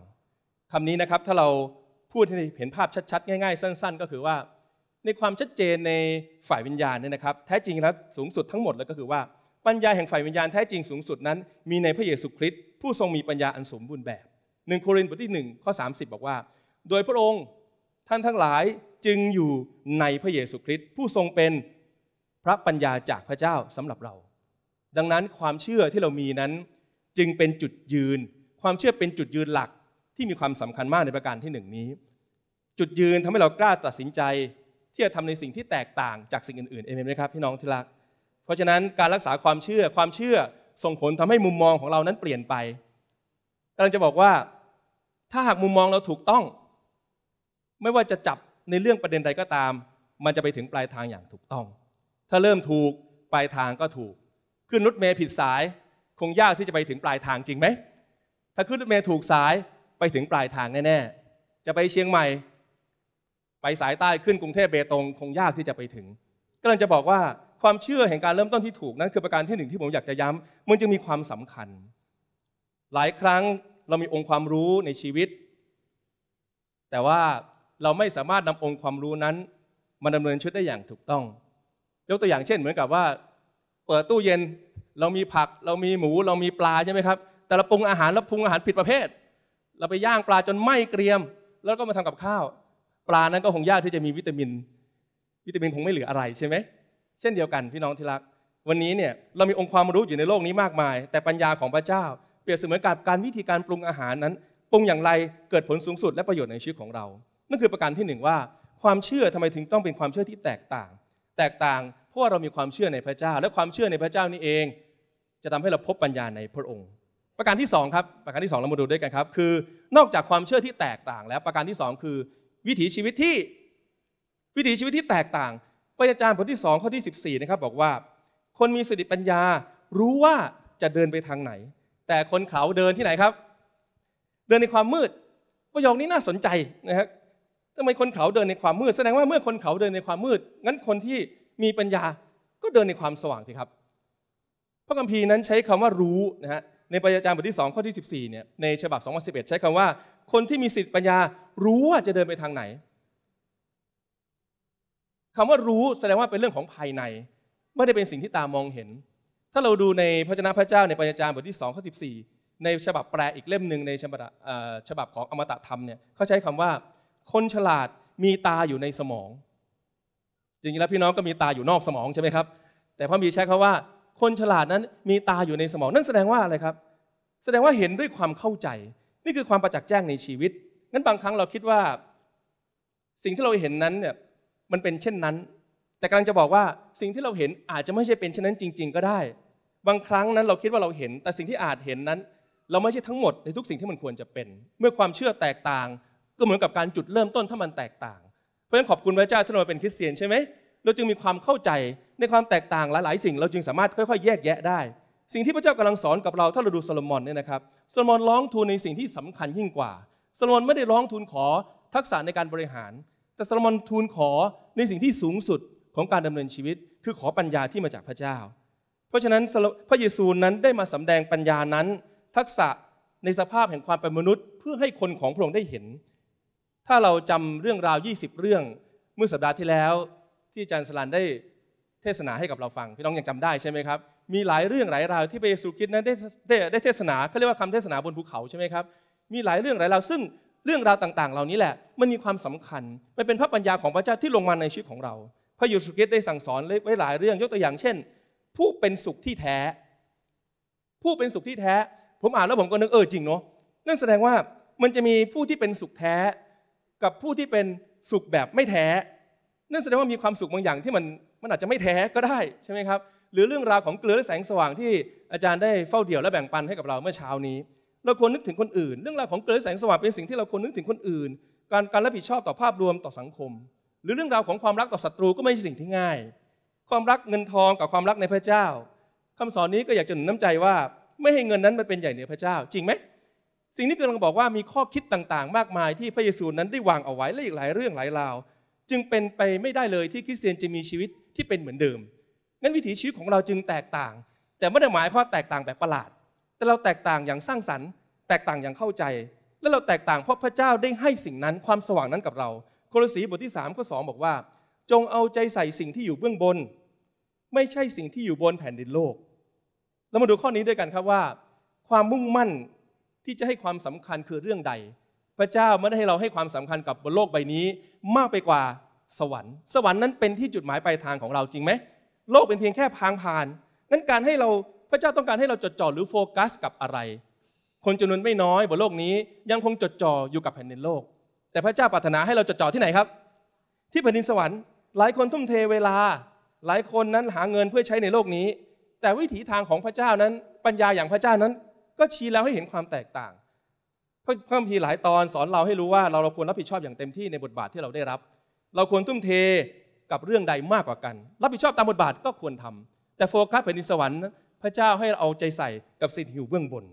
คำนี้นะครับถ้าเราพูดให้เห็นภาพชัดๆ ง่ายๆ สั้นๆ ก็คือว่า ในความชัดเจนในฝ่ายวิญญาณเนี่ยนะครับ แท้จริงแล้วสูงสุดทั้งหมดเลยก็คือว่า ปัญญาแห่งฝ่ายวิญญาณแท้จริงสูงสุดนั้นมีในพระเยซูคริสต์ผู้ทรงมีปัญญาอันสมบูรณ์แบบหนึ่งโครินธ์บทที่1ข้อ30 บอกว่า โดยพระองค์ท่านทั้งหลายจึงอยู่ในพระเยซูคริสต์ผู้ทรงเป็นพระปัญญาจากพระเจ้าสำหรับเรา ดังนั้นความเชื่อที่เรามีนั้นจึงเป็นจุดยืน ความเชื่อเป็นจุดยืนหลักที่มีความสำคัญมากในประการที่หนึ่งนี้ จุดยืนทำให้เรากล้าตัดสินใจที่จะทำในสิ่งที่แตกต่างจากสิ่งอื่นๆเองไหมครับพี่น้องที่รักเพราะฉะนั้นการรักษาความเชื่อความเชื่อส่งผลทำให้มุมมองของเรานั้นเปลี่ยนไปกำลังจะบอกว่า ถ้าหากมุมมองเราถูกต้อง ไม่ว่าจะจับในเรื่องประเด็นใดก็ตาม มันจะไปถึงปลายทางอย่างถูกต้อง ถ้าเริ่มถูกปลายทางก็ถูก ขึ้นรถเมย์ผิดสายคงยากที่จะไปถึงปลายทางจริงไหม ถ้าขึ้นรถเมล์ถูกสายไปถึงปลายทางแน่ๆ จะไปเชียงใหม่ ไปสายใต้ขึ้นกรุงเทพเบตงคงยากที่จะไปถึงก็เลยจะบอกว่าความเชื่อแห่งการเริ่มต้นที่ถูกนั้นคือประการที่หนึ่งที่ผมอยากจะย้ำมันจึงมีความสำคัญ หลายครั้งเรามีองค์ความรู้ในชีวิต แต่ว่าเราไม่สามารถนำองค์ความรู้นั้น มาดำเนินชีวิตได้อย่างถูกต้อง ยกตัวอย่างเช่น เหมือนกับว่า เปิดตู้เย็นเรามีผักเรามีหมูเรามีปลาใช่ไหมครับแต่เราปรุงอาหารแล้วปรุงอาหารผิดประเภท เราไปย่างปลาจนไหม้เกรียม แล้วก็มาทำกับข้าว ปลานั้นก็คงยากที่จะมีวิตามิน วิตามินคงไม่เหลืออะไรใช่ไหมเช่นเดียวกัน พี่น้องที่รักวันนี้เนี่ยเรามีองค์ความรู้อยู่ในโลกนี้มากมาย แต่ปัญญาของพระเจ้าเปรียบเสมือนกับการวิธีการปรุงอาหารนั้น ปรุงอย่างไรเกิดผลสูงสุดและประโยชน์ในชีวิตของเรา นั่นคือประการที่หนึ่งว่าความเชื่อทำไมถึงต้องเป็นความเชื่อที่แตกต่าง แตกต่างเพราะว่าเรามีความเชื่อในพระเจ้า และความเชื่อในพระเจ้านี่เองจะทำให้เราพบปัญญาในพระองค์ ประการที่ 2 ครับประการที่ 2เรามาดูด้วยกันครับคือนอกจากความเชื่อที่แตกต่างแล้วประการที่ 2 คือ วิถีชีวิตที่ วิถีชีวิตที่แตกต่างพระอาจารย์บทที่2ข้อที่ 14 นะครับ บอกว่า คนมีสติปัญญารู้ว่าจะเดินไปทางไหน แต่คนเขาเดินที่ไหนครับ เดินในความมืด ประโยคนี้น่าสนใจนะครับทำไมคนเขาเดินในความมืดแสดงว่าเมื่อคนเขาเดินในความมืด งั้นคนที่มีปัญญาก็เดินในความสว่างสิครับพระคัมภีร์นั้นใช้คำว่ารู้นะฮะในปัญญาจารย์บทที่2ข้อที่14เนี่ยในฉบับ2011 ใช้คำว่า คนที่มีสิทธิปัญญารู้ ว่าจะเดินไปทางไหน คำว่ารู้แสดงว่าเป็นเรื่องของภายใน ไม่ได้เป็นสิ่งที่ตามองเห็น ถ้าเราดูในพระชนะพระเจ้าในปัญญาจารย์บทที่2ข้อ14ในฉบับแปลอีกเล่มหนึ่งในฉบับฉบับของอมตะธรรมเนี่ยเขาใช้คำว่า คนฉลาดมีตาอยู่ในสมอง จริงๆแล้วพี่น้องก็มีตาอยู่นอกสมองใช่ไหมครับแต่พระมีใช้คาว่าคนฉลาดนั้นมีตาอยู่ในสมองนั่นแสดงว่าอะไรครับ แสดงว่าเห็นด้วยความเข้าใจ นี่คือความประจักษ์แจ้งในชีวิตนั้นบางครั้งเราคิดว่า สิ่งที่เราเห็นนั้นเนี่ยมันเป็นเช่นนั้น แต่กำลังจะบอกว่าสิ่งที่เราเห็นอาจจะไม่ใช่เป็นเช่นนั้นจริงๆก็ได้ บางครั้งนั้นเราคิดว่าเราเห็น แต่สิ่งที่อาจเห็นนั้น เราไม่ใช่ทั้งหมดในทุกสิ่งที่มันควรจะเป็น เมื่อความเชื่อแตกต่าง ก็เหมือนกับการจุดเริ่มต้นถ้ามันแตกต่าง เพราะฉะนั้นขอบคุณพระเจ้าที่เราเป็นคริสเตียนใช่ไหมเราจึงมีความเข้าใจในความแตกต่างหลาย ๆ สิ่งเราจึงสามารถค่อย ๆ แยกแยะได้ สิ่งที่พระเจ้ากำลังสอนกับเราถ้าเราดูโซโลมอนเนี่ยนะครับโซโลมอนร้องทูลในสิ่งที่สำคัญยิ่งกว่าโซโลมอนไม่ได้ร้องทูลขอทักษะในการบริหาร แต่โซโลมอนทูลขอในสิ่งที่สูงสุดของการดำเนินชีวิต คือขอปัญญาที่มาจากพระเจ้า เพราะฉะนั้นพระเยซูนั้นได้มาสำแดงปัญญานั้น ทักษะในสภาพแห่งความเป็นมนุษย์ เพื่อให้คนของพระองค์ได้เห็น ถ้าเราจำเรื่องราว 20 เรื่องเมื่อสัปดาห์ที่แล้วที่อาจารย์สลันได้ทศนาให้กับเราฟังพี่น้องยังจำได้ใช่ไหมครับมีหลายเรื่องหลายราวที่พระเยซูคริสต์นั้นได้ได้ได้เทศนาเขาเรียกว่าคำเทศนาบนภูเขาใช่ไหมครับมีหลายเรื่องหลายราวซึ่งเรื่องราวต่าง ๆ เหล่านี้แหละมันมีความสำคัญมันเป็นพระปัญญาของพระเจ้าที่ลงมาในชีวิตของเราพระเยซูคริสต์ได้สั่งสอนไว้หลายเรื่องยกตัวอย่าง เช่น ผู้เป็นสุขที่แท้ ผู้เป็นสุขที่แท้ผมอ่านแล้วผมก็นึกเออจริงเนาะนั่นแสดงว่ามันจะมีผู้ที่เป็นสุขแท้ กับผู้ที่เป็นสุขแบบไม่แท้นั่นแสดงว่ามีความสุขบางอย่างที่มันมันอาจจะไม่แท้ก็ได้ใช่ไหมครับหรือเรื่องราวของเกลือและแสงสว่างที่อาจารย์ได้เฝ้าเดี่ยวและแบ่งปันให้กับเราเมื่อเช้านี้ เราควรนึกถึงคนอื่น เรื่องราวของเกลือและแสงสว่างเป็นสิ่งที่เราควรนึกถึงคนอื่นการการรับผิดชอบต่อภาพรวมต่อสังคม หรือเรื่องราวของความรักต่อศัตรูก็ไม่ใช่สิ่งที่ง่าย ความรักเงินทองกับความรักในพระเจ้า คำสอนนี้ก็อยากจะหนุนน้าใจว่า ไม่ให้เงินนั้นมันเป็นใหญ่เหนือพระเจ้า จริงไหมสิ่งนี้กำลังบอกว่ามีข้อคิดต่างๆ มากมายที่พระเยซูนั้นได้วางเอาไว้และอีกหลายเรื่องหลายราวจึงเป็นไปไม่ได้เลยที่คริสเตียนจะมีชีวิตที่เป็นเหมือนเดิมนั้นวิถีชีวิตของเราจึงแตกต่าง แต่ไม่ได้หมายความแตกต่างแบบประหลาด แต่เราแตกต่างอย่างสร้างสรรค์ แตกต่างอย่างเข้าใจ และเราแตกต่าง เพราะพระเจ้าได้ให้สิ่งนั้นความสว่างนั้นกับเรา โคลสีบทที่3ข้อ2บอกว่า จงเอาใจใส่สิ่งที่อยู่เบื้องบน ไม่ใช่สิ่งที่อยู่บนแผ่นดินโลกเรามาดูข้อนี้ด้วยกันครับว่า ความมุ่งมั่นที่จะให้ความสำคัญคือเรื่องใดพระเจ้าไม่ได้ให้เราให้ความสำคัญกับบนโลกใบนี้มากไปกว่าสวรรค์ สวรรค์นั้นเป็นที่จุดหมายปลายทางของเราจริงไหม โลกเป็นเพียงแค่พางผ่าน นั้นการให้เราพระเจ้าต้องการให้เราจดจ่อหรือโฟกัสกับอะไร คนจำนวนไม่น้อยบนโลกนี้ ยังคงจดจ่ออยู่กับแผ่นดินโลก แต่พระเจ้าปรารถนาให้เราจดจ่อที่ไหนครับ ที่แผ่นดินสวรรค์ หลายคนทุ่มเทเวลา หลายคนนั้นหาเงินเพื่อใช้ในโลกนี้ แต่วิถีทางของพระเจ้านั้นปัญญาอย่างพระเจ้านั้น ก็ชี้แล้วให้เห็นความแตกต่างพระคัมภีร์หลายตอนสอนเราให้รู้ว่าเราเราควรรับผิดชอบอย่างเต็มที่ในบทบาทที่เราได้รับ เราควรทุ่มเทกับเรื่องใดมากกว่ากัน รับผิดชอบตามบทบาทก็ควรทำ แต่โฟกัสไปในสวรรค์ พระเจ้าให้เราเอาใจใส่กับสิ่งที่อยู่เบื้องบน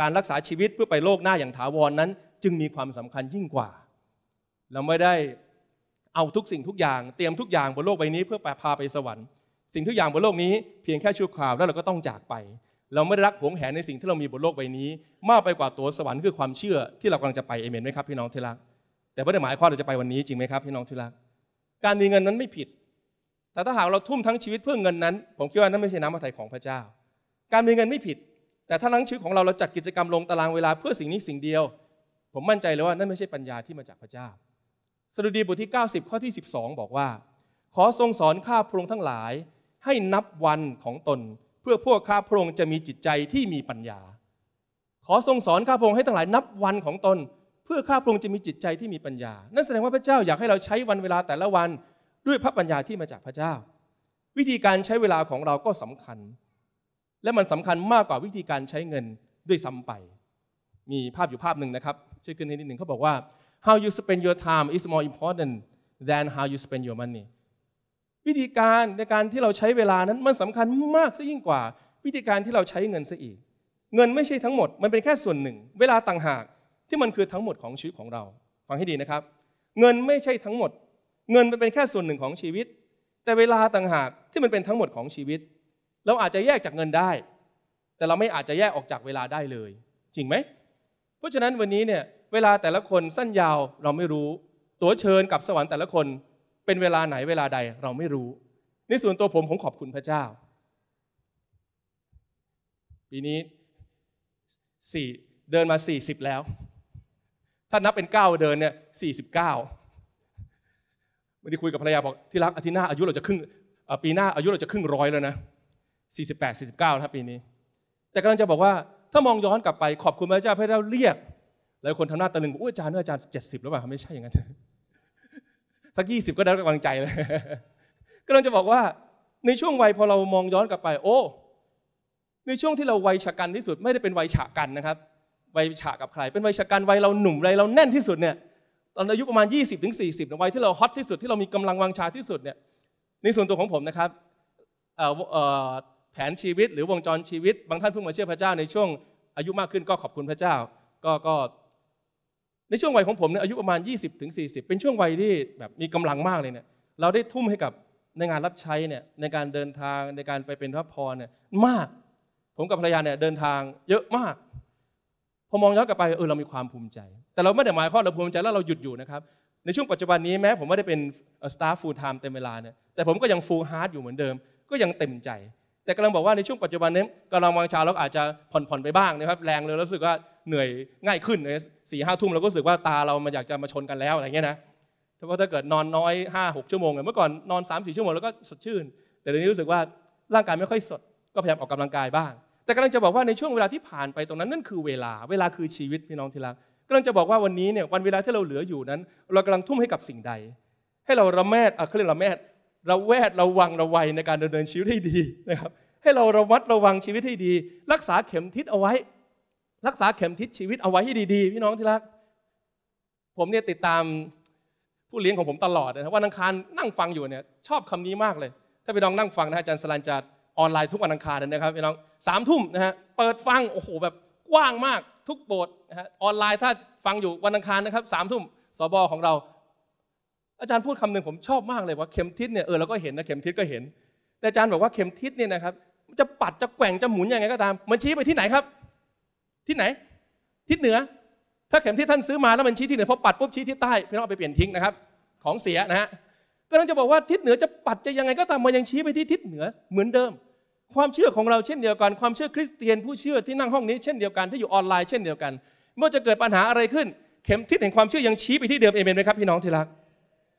การรักษาชีวิตเพื่อไปโลกหน้าอย่างถาวรนนั้น จึงมีความสำคัญยิ่งกว่า เราไม่ได้เอาทุกสิ่งทุกอย่างเตรียมทุกอย่างบนโลกใบนี้ เพื่อไปพาไปสวรรค์สิ่งทุกอย่างบนโลกนี้ เพียงแค่ชั่วคราวแล้วเราก็ต้องจากไปเราไม่รักหวงแหนในสิ่งที่เรามีบนโลกใบนี้ มากไปกว่าตัวสวรรค์คือความเชื่อ ที่เรากำลังจะไปเอเมนไหมครับพี่น้องที่รักแต่ไม่ได้หมายความเราจะไปวันนี้จริงไหมครับพี่น้องที่รักการมีเงินนั้นไม่ผิด แต่ถ้าหากเราทุ่มทั้งชีวิตเพื่อเงินนั้น ผมคิดว่านั่นไม่ใช่น้ำพระทัยของพระเจ้า การมีเงินไม่ผิด แต่ถ้าทั้งชีวิตของเราเราจัดกิจกรรมลงตารางเวลาเพื่อสิ่งนี้สิ่งเดียว ผมมั่นใจเลยว่านั่นไม่ใช่ปัญญาที่มาจากพระเจ้าสดุดีบทที่ 90 ข้อที่ 12 บอกว่า ขอทรงสอนข้าพระองค์ทั้งหลายให้นับวันของตนเพื่อพวกข้าพระองค์จะมีจิตใจที่มีปัญญา ขอทรงสอนข้าพระองค์ให้ทั้งหลายนับวันของตน เพื่อข้าพระองค์จะมีจิตใจที่มีปัญญา นั่นแสดงว่าพระเจ้าอยากให้เราใช้วันเวลาแต่ละวันด้วยพระปัญญาที่มาจากพระเจ้า วิธีการใช้เวลาของเราก็สำคัญ และมันสำคัญมากกว่าวิธีการใช้เงินด้วยซ้าไป มีภาพอยู่ภาพหนึ่งนะครับช่วยขึ้นให้นิดหนึ่งเขาบอกว่า how you spend your time is more important than how you spend your money วิธีการในการที่เราใช้เวลานั้นมันสำคัญมากซะยิ่งกว่า วิธีการที่เราใช้เงินซะอีก เงินไม่ใช่ทั้งหมด มันเป็นแค่ส่วนหนึ่ง เวลาต่างหากที่มันคือทั้งหมดของชีวิตของเรา ฟังให้ดีนะครับ เงินไม่ใช่ทั้งหมด เงินมันเป็นแค่ส่วนหนึ่งของชีวิต แต่เวลาต่างหากที่มันเป็นทั้งหมดของชีวิต เราอาจจะแยกจากเงินได้ แต่เราไม่อาจจะแยกออกจากเวลาได้เลย จริงไหมเพราะฉะนั้นวันนี้เนี่ยเวลาแต่ละคนสั้นยาวเราไม่รู้ตัวเชิญกับสวรรค์แต่ละคนเป็นเวลาไหนเวลาใดเราไม่รู้ ในส่วนตัวผมผมขอบคุณพระเจ้า ปีนี้สี่เดินมาสสี่ิบแล้ว ถ้านับเป็นเก้าเดินเนี่ยสสี่ิบเกเมวันนี้คุยกับภรรยาบอกที่รักอาทิตย์หน้าอายุเราจะครึ่งปีหน้าอายุเราจะครึ่งร้อยแล้วนะสสี่ิิบเก้าครับปีนี้ แต่กำลังจะบอกว่า ถ้ามองย้อนกลับไปขอบคุณพระเจ้าพระเจ้าเรียก หลายคนทำหน้าตะลึงอุ้ยอาจารย์เนื้ออาจารย์ิบแล้วป่ะไม่ใช่อย่างนั้นสักยี่สิบก็ได้กำลังใจเลย ก็ลังจะบอกว่าในช่วงวัยพอเรามองย้อนกลับไป โอ้ในช่วงที่เราวัยฉกันที่สุดไม่ได้เป็นวัยฉกันนะครับ วัยฉากับใครเป็นวัยฉกันวัยเราหนุ่มวัยเราแน่นที่สุดเนี่ยตอนอายุประมาณ20-40ถึงสี่สนะวัยที่เราฮอตที่สุดที่เรามีกำลังวังชาที่สุดเนี่ยในส่วนตัวของผมนะครับแผนชีวิตหรือวงจรชีวิตบางท่านเพิ่งมาเชื่อพระเจ้าในช่วงอายุมากขึ้นก็ขอบคุณพระเจ้าก็ก็ในช่วงวัยของผมเนี่ยอายุประมาณ 20-40ถึงเป็นช่วงวัยที่แบบมีกำลังมากเลยเนี่ยเราได้ทุ่มให้กับในงานรับใช้เนี่ยในการเดินทางในการไปเป็นพระพรเนี่ยมาก ผมกับภรรยาเนี่ยเดินทางเยอะมากพอมองย้อนกลับไปเออเรามีความภูมิใจ แต่เราไม่ได้หมายความเราภูมิใจแล้วเราหยุดอยู่นะครับ ในช่วงปัจจุบันนี้แม้ผมไม่ได้เป็นสตาฟฟูลไทม์เต็มเวลาเนี่ยแต่ผมก็ยังฟูลฮาร์ดอยู่เหมือนเดิม ก็ยังเต็มใจแต่กำลังบอกว่าในช่วงปัจจุบันนี้กำลังวางชาเราอาจจะผ่อนผ่อนไปบ้างนะครับแรงเลยรู้สึกว่าเหนื่อยง่ายขึ้นสี่ห้าทุ่มเราก็รู้สึกว่าตาเรามันอยากจะมาชนกันแล้วอะไรเงี้ยนะเพราะถ้าเกิดนอนน้อย5 6ชั่วโมงเมื่อก่อนนอน3 4ชั่วโมงแล้วก็สดชื่น แต่เดี๋ยวนี้รู้สึกว่าร่างกายไม่ค่อยสดก็พยายามออกกำลังกายบ้าง แต่กำลังจะบอกว่าในช่วงเวลาที่ผ่านไปตรงนั้นนั่นคือเวลาเวลาคือชีวิตพี่น้องที่รักกำลังจะบอกว่าวันนี้เนี่ยวันเวลาที่เราเหลืออยู่นั้น เรากำลังทุ่มให้กับสิ่งใด ให้เราระแมดเขาเรียกระแมดระแวดระวังระวัยในการดำเนินชีวิตให้ดีนะครับให้เราระมัดระวังชีวิตให้ดี รักษาเข็มทิศเอาไว้ รักษาเข็มทิศชีวิตเอาไว้ให้ดี ๆพี่น้องที่รัก ผมเนี่ยติดตามผู้เลี้ยงของผมตลอดนะวันอังคารนั่งฟังอยู่เนี่ยชอบคำนี้มากเลย ถ้าไปลองนั่งฟังนะอาจารย์สลันจัดออนไลน์ทุกวันอังคารนะครับพี่น้องสามทุ่มนะฮะเปิดฟังโอ้โหแบบกว้างมากทุกบทนะฮะออนไลน์ถ้าฟังอยู่วันอังคารนะครับสามทุ่มสบอของเราอาจารย์พูดคำหนึ่งผมชอบมากเลยว่าเข็มทิศเนี่ยเออเราก็เห็นนะเข็มทิศก็เห็น แต่อาจารย์บอกว่าเข็มทิศเนี่ยนะครับจะปัดจะแกว่งจะหมุนยังไงก็ตามมันชี้ไปที่ไหนครับ ที่ไหน ทิศเหนือ ถ้าเข็มทิศท่านซื้อมาแล้วมันชี้ที่เหนือพอปัดปุ๊บชี้ที่ใต้พี่น้องไปเปลี่ยนทิ้งนะครับของเสียนะฮะก็ต้องจะบอกว่าทิศเหนือจะปัดจะยังไงก็ตามมันยังชี้ไปที่ทิศเหนือ เหมือนเดิม ความเชื่อของเราเช่นเดียวกันความเชื่อคริสเตียนผู้เชื่อที่นั่งห้องนี้เช่นเดียวกันที่อยู่ออนไลน์เช่นเดียวกัน เมื่อจะเกิดปัญหาอะไรขึ้น เข็มทิศแห่งความเชื่อยังชี้ไปที่เดิมเอเมนไหมครับพี่น้องที่รัก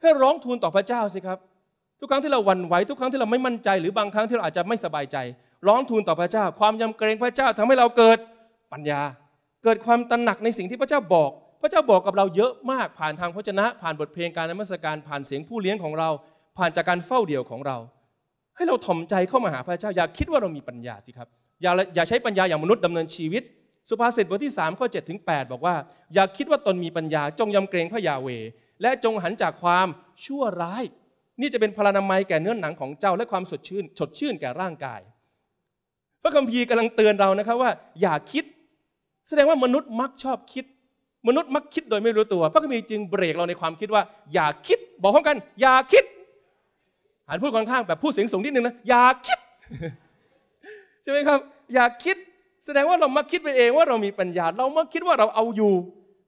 ให้ร้องทูลต่อพระเจ้าสิครับทุกครั้งที่เราหวั่นไหวทุกครั้งที่เราไม่มั่นใจหรือบางครั้งที่เราอาจจะไม่สบายใจ ร้องทูลต่อพระเจ้า ความยำเกรงพระเจ้าทำให้เราเกิดปัญญา เกิดความตระหนักในสิ่งที่พระเจ้าบอก พระเจ้าบอกกับเราเยอะมากผ่านทางพระชนะ ผ่านบทเพลงการนมัสการผ่านเสียงผู้เลี้ยงของเรา ผ่านจากการเฝ้าเดี่ยวของเรา ให้เราถ่อมใจเข้ามาหาพระเจ้า อย่าคิดว่าเรามีปัญญาสิครับอย่าอย่าใช้ปัญญาอย่างมนุษย์ดำเนินชีวิต สุภาษิตบทที่3ข้อ7ถึง8บอกว่าอย่าคิดว่าตนมีปัญญา จงยำเกรงพระยาเวและจงหันจากความชั่วร้าย นี่จะเป็นพลานามัยแก่เนื้อหนังของเจ้าและความสดชื่นสดชื่นแก่ร่างกาย พระคัมภีร์กำลังเตือนเรานะครับว่า อย่าคิด แสดงว่ามนุษย์มักชอบคิด มนุษย์มักคิดโดยไม่รู้ตัวพระคัมภีร์จึงเบรกเราในความคิดว่า อย่าคิด บอกพร้อมกันอย่าคิดหันพูดค่อนข้างแบบพูดเสียงสูงนิดนึงนะอย่าคิดใช่ไหมครับ อย่าคิดแสดงว่าเรามักคิดไปเองว่าเรามีปัญญาเรามักคิดว่าเราเอาอยู่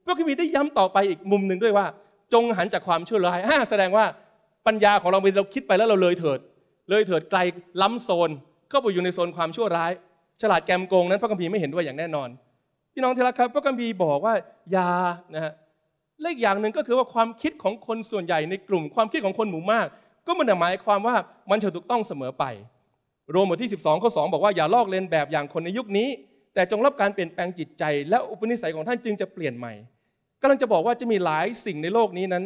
พระคัมภีร์ได้ย้ำต่อไปอีกมุมหนึ่งด้วยว่าจงหันจากความชั่วร้าย แสดงว่าปัญญาของเราเราคิดไปแล้วเราเลยเถิด เลยเถิดไกลล้ำโซนเข้าไปอยู่ในโซนความชั่วร้ายฉลาดแกมโกงนั้น พระกัมพีไม่เห็นด้วยอย่างแน่นอนพี่น้องที่รักครับพระกัมพีบอกว่าอย่านะฮะเลขอย่างหนึ่งก็คือว่าความคิดของคนส่วนใหญ่ในกลุ่มความคิดของคนหมู่มาก ก็มันหมายความว่ามันจะถูกต้องเสมอไป โรมบทที่ 12ข้อ2บอกว่าอย่าลอกเลียนแบบอย่างคนในยุคนี้ แต่จงรับการเปลี่ยนแปลงจิตใจ และอุปนิสัยของท่านจึงจะเปลี่ยนใหม่กำลังจะบอกว่าจะมีหลายสิ่งในโลกนี้นั้น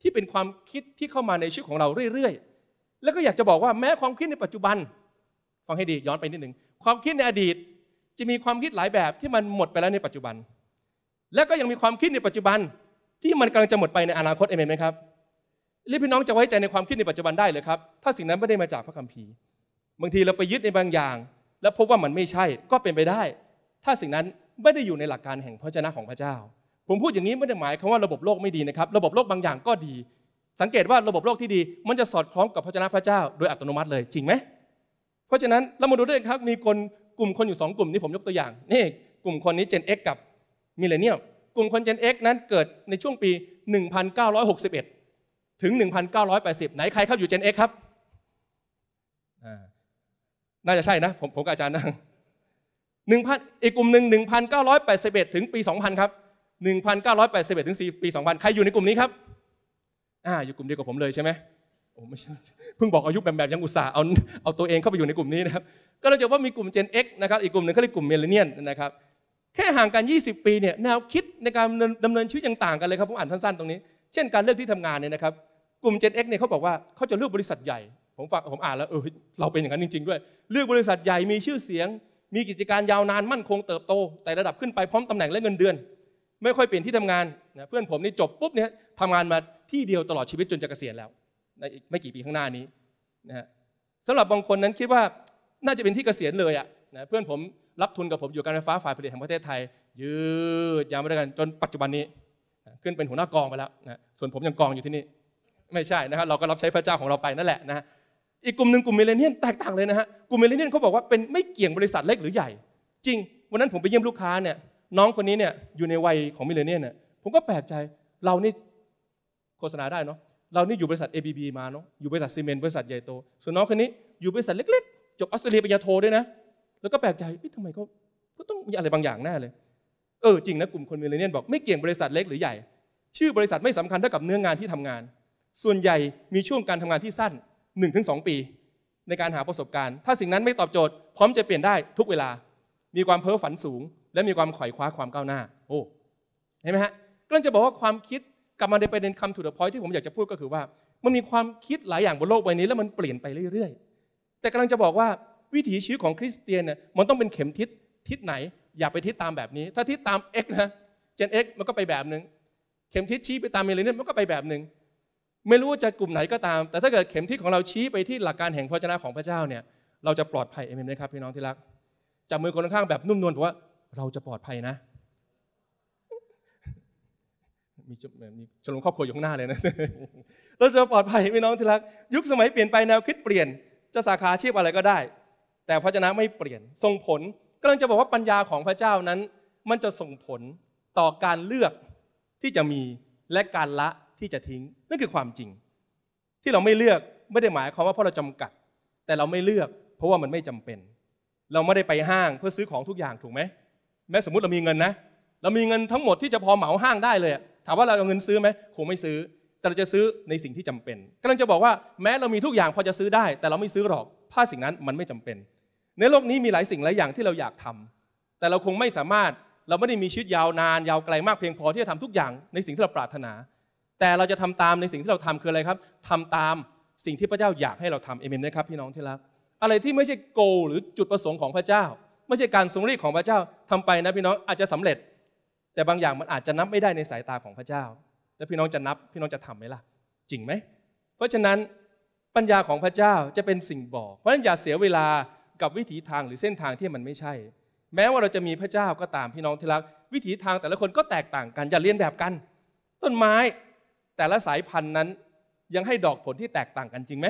ที่เป็นความคิดที่เข้ามาในชีวิตของเราเรื่อยๆ แล้วก็อยากจะบอกว่าแม้ความคิดในปัจจุบันฟังให้ดีย้อนไปนิดหนึ่งความคิดในอดีตจะมีความคิดหลายแบบที่มันหมดไปแล้วในปัจจุบัน และก็ยังมีความคิดในปัจจุบันที่มันกำลังจะหมดไปในอนาคตเอเมนไหมครับรีพี่น้องจะไว้ใจในความคิดในปัจจุบันได้เลยครับถ้าสิ่งนั้นไม่ได้มาจากพระคัมภีร์บางทีเราไปยึดในบางอย่าง แล้วพบว่ามันไม่ใช่ก็เป็นไปได้ ถ้าสิ่งนั้นไม่ได้อยู่ในหลักการแห่งพระเจ้าของพระเจ้าผมพูดอย่างนี้ไม่ได้หมายคำว่าระบบโลกไม่ดีนะครับ ระบบโลกบางอย่างก็ดี สังเกตว่าระบบโลกที่ดี มันจะสอดคล้องกับพระเจ้าพระเจ้าโดยอัตโนมัติเลยจริงไหม เพราะฉะนั้นเรามาดูด้วยครับ มีคนกลุ่มคนอยู่ 2 กลุ่มนี้ผมยกตัวอย่าง นี่กลุ่มคนนี้ Gen X กับมิเลเนียลกลุ่มคน Gen X นั้นเกิดในช่วงปี 1961 ถึง 1980 ไหนใครเข้าอยู่ Gen X ครับน่าจะใช่นะผมผมกับอาจารย์นะหนึ่งพันอีกกลุ่มหนึ่ง1981 ถึงปี 2000 ครับ1981ถึงปี2000 ใครอยู่ในกลุ่มนี้ครับ อ่า อยู่กลุ่มเดียวกับผมเลยใช่ไหมโอ้ไม่ใช่ เพิ่งบอกอายุแบบแบบยังอุตส่าห์เอาเอาตัวเองเข้าไปอยู่ในกลุ่มนี้นะครับ ก็เราจะว่ามีกลุ่ม Gen X นะครับ อีกกลุ่มหนึ่งเขาเรียกกลุ่มเมลเนียนนะครับ แค่ห่างกัน 20 ปี เนี่ย แนวคิดในการดำเนินชีวิตยังต่างกันเลยครับ ผมอ่านสั้น ๆ ตรงนี้ เช่นการเลือกที่ทำงานเนี่ยนะครับ กลุ่ม Gen X เนี่ยเขาบอกว่าเขาจะเลือกบริษัทใหญ่ ผมฟัง ผมอ่านแล้ว เออ เราเป็นอย่างนั้นจริง ๆ ด้วย เลือกบริษัทใหญ่มีชื่อเสียง มีกิจการยาวนานมั่นคงเติบโต แต่ระดับขึ้นไปพร้อมตำแหน่งและเงินเดือนไม่ค่อยเปลี่ยนที่ทำงานนะเพื่อนผมนี่จบปุ๊บเนี่ยทำงานมาที่เดียวตลอดชีวิตจนจะเกษียณแล้วในอีกไม่กี่ปีข้างหน้านี้นะฮะสำหรับบางคนนั้นคิดว่าน่าจะเป็นที่เกษียณเลยอะนะเพื่อนผมรับทุนกับผมอยู่การไฟฟ้าฝ่ายผลิตแห่งประเทศไทย ยืดยาวมาด้วยกันจนปัจจุบันนี้ขึ้นเป็นหัวหน้ากองไปแล้วนะส่วนผมยังกองอยู่ที่นี่ไม่ใช่นะครับเราก็รับใช้พระเจ้าของเราไปนั่นแหละนะอีกกลุ่มหนึ่งกลุ่มเมเลเนียนแตกต่างเลยนะฮะกลุ่มเมเลเนียนเขาบอกว่าเป็นไม่เกี่ยงบริษัทเล็กหรือใหญ่จริงวันนั้นผมไปเยี่ยมลูกค้าเนี่ยน้องคนนี้เนี่ยอยู่ในวัยของมิเลเนียเนี่ยผมก็แปลกใจเรานี่ โฆษณาได้เนาะเรานี่อยู่บริษัท ABB มาเนาะอยู่บริษัทซีเมนต์บริษัทใหญ่โต ส่วนน้องคนนี้อยู่บริษัทเล็กๆ จบออสเตรเลียปริญญาโทด้วยนะ แล้วก็แปลกใจเอ๊ะทำไมเขาขาต้องมีอะไรบางอย่างแน่เลย เออ จริงนะ กลุ่มคนมิเลเนียบอก ไม่เกี่ยงบริษัทเล็กหรือใหญ่ ชื่อบริษัทไม่สำคัญเท่ากับเนื้องานที่ทำงาน ส่วนใหญ่มีช่วงการทำงานที่สั้น 1-2 ปี ในการหาประสบการณ์ ถ้าสิ่งนั้นไม่ตอบโจทย์พร้อมจะเปลี่ยนได้ทุกเวลามีความเพ้อฝันสูงและมีความขวอยคว้าความก้าวหน้าโอ้เห็นไหมฮะกำลังจะบอกว่าความคิดกลับมาในประเด็นคำถูกตพอยที่ผมอยากจะพูดก็คือว่า มันมีความคิดหลายอย่างบนโลกใบนี้ แล้วมันเปลี่ยนไปเรื่อย ๆ แต่กำลังจะบอกว่าวิถีชีวิตของคริสเตียนเนี่ยมันต้องเป็นเข็มทิศทิศไหน อย่าไปทิศตามแบบนี้ ถ้าทิศตาม X นะเจน X มันก็ไปแบบหนึ่งเข็มทิศชี้ไปตามเมลเนียมันก็ไปแบบหนึ่งไม่รู้ว่าจะกลุ่มไหนก็ตาม แต่ถ้าเกิดเข็มทิศของเราชี้ไปที่หลักการแห่งพระเจ้าของพระเจ้าเนี่ยเราจะปลอดภัยเอเมนไหมครับพี่น้องที่รักจับมือคนข้างแบบนุ่มนวลบอกว่าเราจะปลอดภัยนะ มีมีฉลองครอบครัวอยู่ข้างหน้าเลยนะเราจะปลอดภัยพี่น้องที่รักยุคสมัยเปลี่ยนไปแนวคิดเปลี่ยน จะสาขาอาชีพอะไรก็ได้ แต่พระชนะไม่เปลี่ยนส่งผลกำลังจะบอกว่าปัญญาของพระเจ้านั้น มันจะส่งผลต่อการเลือกที่จะมีและการละที่จะทิ้งนั่นคือความจริง ที่เราไม่เลือกไม่ได้หมายความว่าเพราะเราจำกัด แต่เราไม่เลือกเพราะว่ามันไม่จำเป็น เราไม่ได้ไปห้างเพื่อซื้อของทุกอย่างถูกไหมแม้สมมติเรามีเงินนะเรามีเงินทั้งหมดที่จะพอเหมาห้างได้เลยถามว่าเราเอาเงินซื้อไหมคงไม่ซื้อ แต่เราจะซื้อในสิ่งที่จำเป็นกำลังจะบอกว่า แม้เรามีทุกอย่างพอจะซื้อได้ แต่เราไม่ซื้อหรอกถ้าสิ่งนั้นมันไม่จำเป็น ในโลกนี้มีหลายสิ่งหลายอย่างที่เราอยากทำ แต่เราคงไม่สามารถเราไม่ได้มีชีวิตยาวนานยาวไกลมากเพียงพอที่จะทำทุกอย่างในสิ่งที่เราปรารถนา แต่เราจะทำตามในสิ่งที่เราทำคืออะไรครับ ทำตามสิ่งที่พระเจ้าอยากให้เราทำเอเมนนะครับพี่น้องที่รักอะไรที่ไม่ใช่โก หรือจุดประสงค์ของพระเจ้าไม่ใช่การทรงรีดของพระเจ้าทำไปนะพี่น้องอาจจะสำเร็จ แต่บางอย่างมันอาจจะนับไม่ได้ในสายตาของพระเจ้า แล้วพี่น้องจะนับพี่น้องจะทํำไหมล่ะจริงไหม เพราะฉะนั้นปัญญาของพระเจ้าจะเป็นสิ่งบอกเพราะฉะนั้นอย่าเสียเวลากับวิถีทางหรือเส้นทางที่มันไม่ใช่ แม้ว่าเราจะมีพระเจ้าก็ตามพี่น้องที่รัก วิถีทางแต่ละคนก็แตกต่างกันอย่าเลียนแบบกัน ต้นไม้แต่ละสายพันธุ์นั้นยังให้ดอกผลที่แตกต่างกันจริงไหม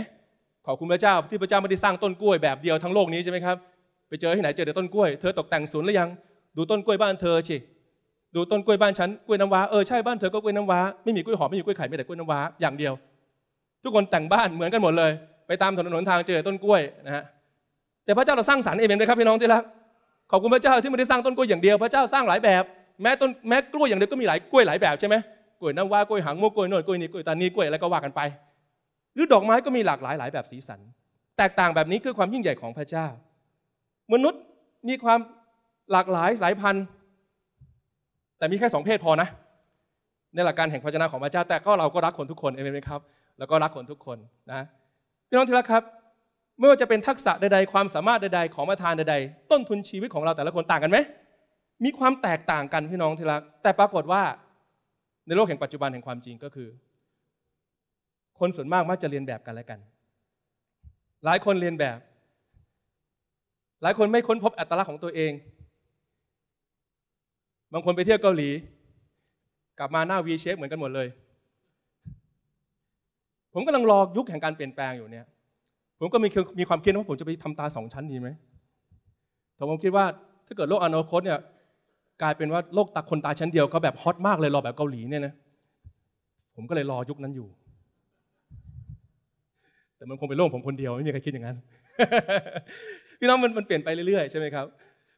ขอบคุณพระเจ้าที่พระเจ้าไม่ได้สร้างต้นกล้วยแบบเดียวทั้งโลกนี้ใช่ไหมครับไปเจอที่ไหนเจอแต่ต้นกล้วยเธอตกแต่งสวนหรือยัง ดูต้นกล้วยบ้านเธอสิดูต้นกล้วยบ้านฉันกล้วยน้ำว้าเออใช่บ้านเธอก็กล้วยน้ำว้าไม่มีกล้วยหอมไม่มีกล้วยไข่ไม่แต่กล้วยน้ำว้าอย่างเดียวทุกคนแต่งบ้านเหมือนกันหมดเลย ไปตามถนนทางเจอต้นกล้วยนะฮะแต่พระเจ้าเราสร้างสรรค์เองเลยครับพี่น้องที่รักขอบคุณพระเจ้าที่ไม่ได้สร้างต้นกล้วยอย่างเดียว พระเจ้าสร้างหลายแบบ แม้ต้นแม้กล้วยอย่างเดียวก็มีหลายกล้วยหลายแบบใช่ไหมกล้วยน้ำว้ากล้วยหางมุกกล้วยหนดกล้วยนี้กล้วยตานีกล้วยอะไรก็ว่ากันไป หรือดอกไม้ก็มีหลากหลายหลายแบบสีสัน แตกต่างแบบนี้คือความยิ่งใหญ่ของพระเจ้ามนุษย์มีความหลากหลายสายพันธุ์ แต่มีแค่สองเพศพอนะในหลักการแห่งพระชนะของพระเจ้า แต่ก็เราก็รักคนทุกคนเองไหมครับ แล้วก็รักคนทุกคนนะพี่น้องที่รักครับไม่ว่าจะเป็นทักษะใดๆ ความสามารถใดๆของประธานใดๆ ต้นทุนชีวิตของเราแต่ละคนต่างกันไหมมีความแตกต่างกันพี่น้องที่รักแต่ปรากฏว่าในโลกแห่งปัจจุบันแห่งความจริงก็คือ คนส่วนมากมักจะเรียนแบบกันและกัน หลายคนเรียนแบบหลายคนไม่ค้นพบอัตลักษณ์ของตัวเอง บางคนไปเที่ยวเกาหลี กลับมาหน้าวีเชฟเหมือนกันหมดเลย ผมกำลังรอยุคแห่งการเปลี่ยนแปลงอยู่เนี่ย ผมก็มีมีความคิดว่าผมจะไปทำตาสองชั้นดีไหมแต่ผมคิดว่าถ้าเกิดโลกอนาคต เนี่ย กลายเป็นว่า โลกตาคนตาชั้นเดียวก็แบบฮอตมากเลยรอแบบเกาหลีเนี่ยนะ ผมก็เลยรอยุคนั้นอยู่ แต่มันคงเป็นโลกผมคนเดียวไม่มีใครคิดอย่างนั้นพี่น้องมันมันเปลี่ยนไปเรื่อยๆใช่ไหมครับ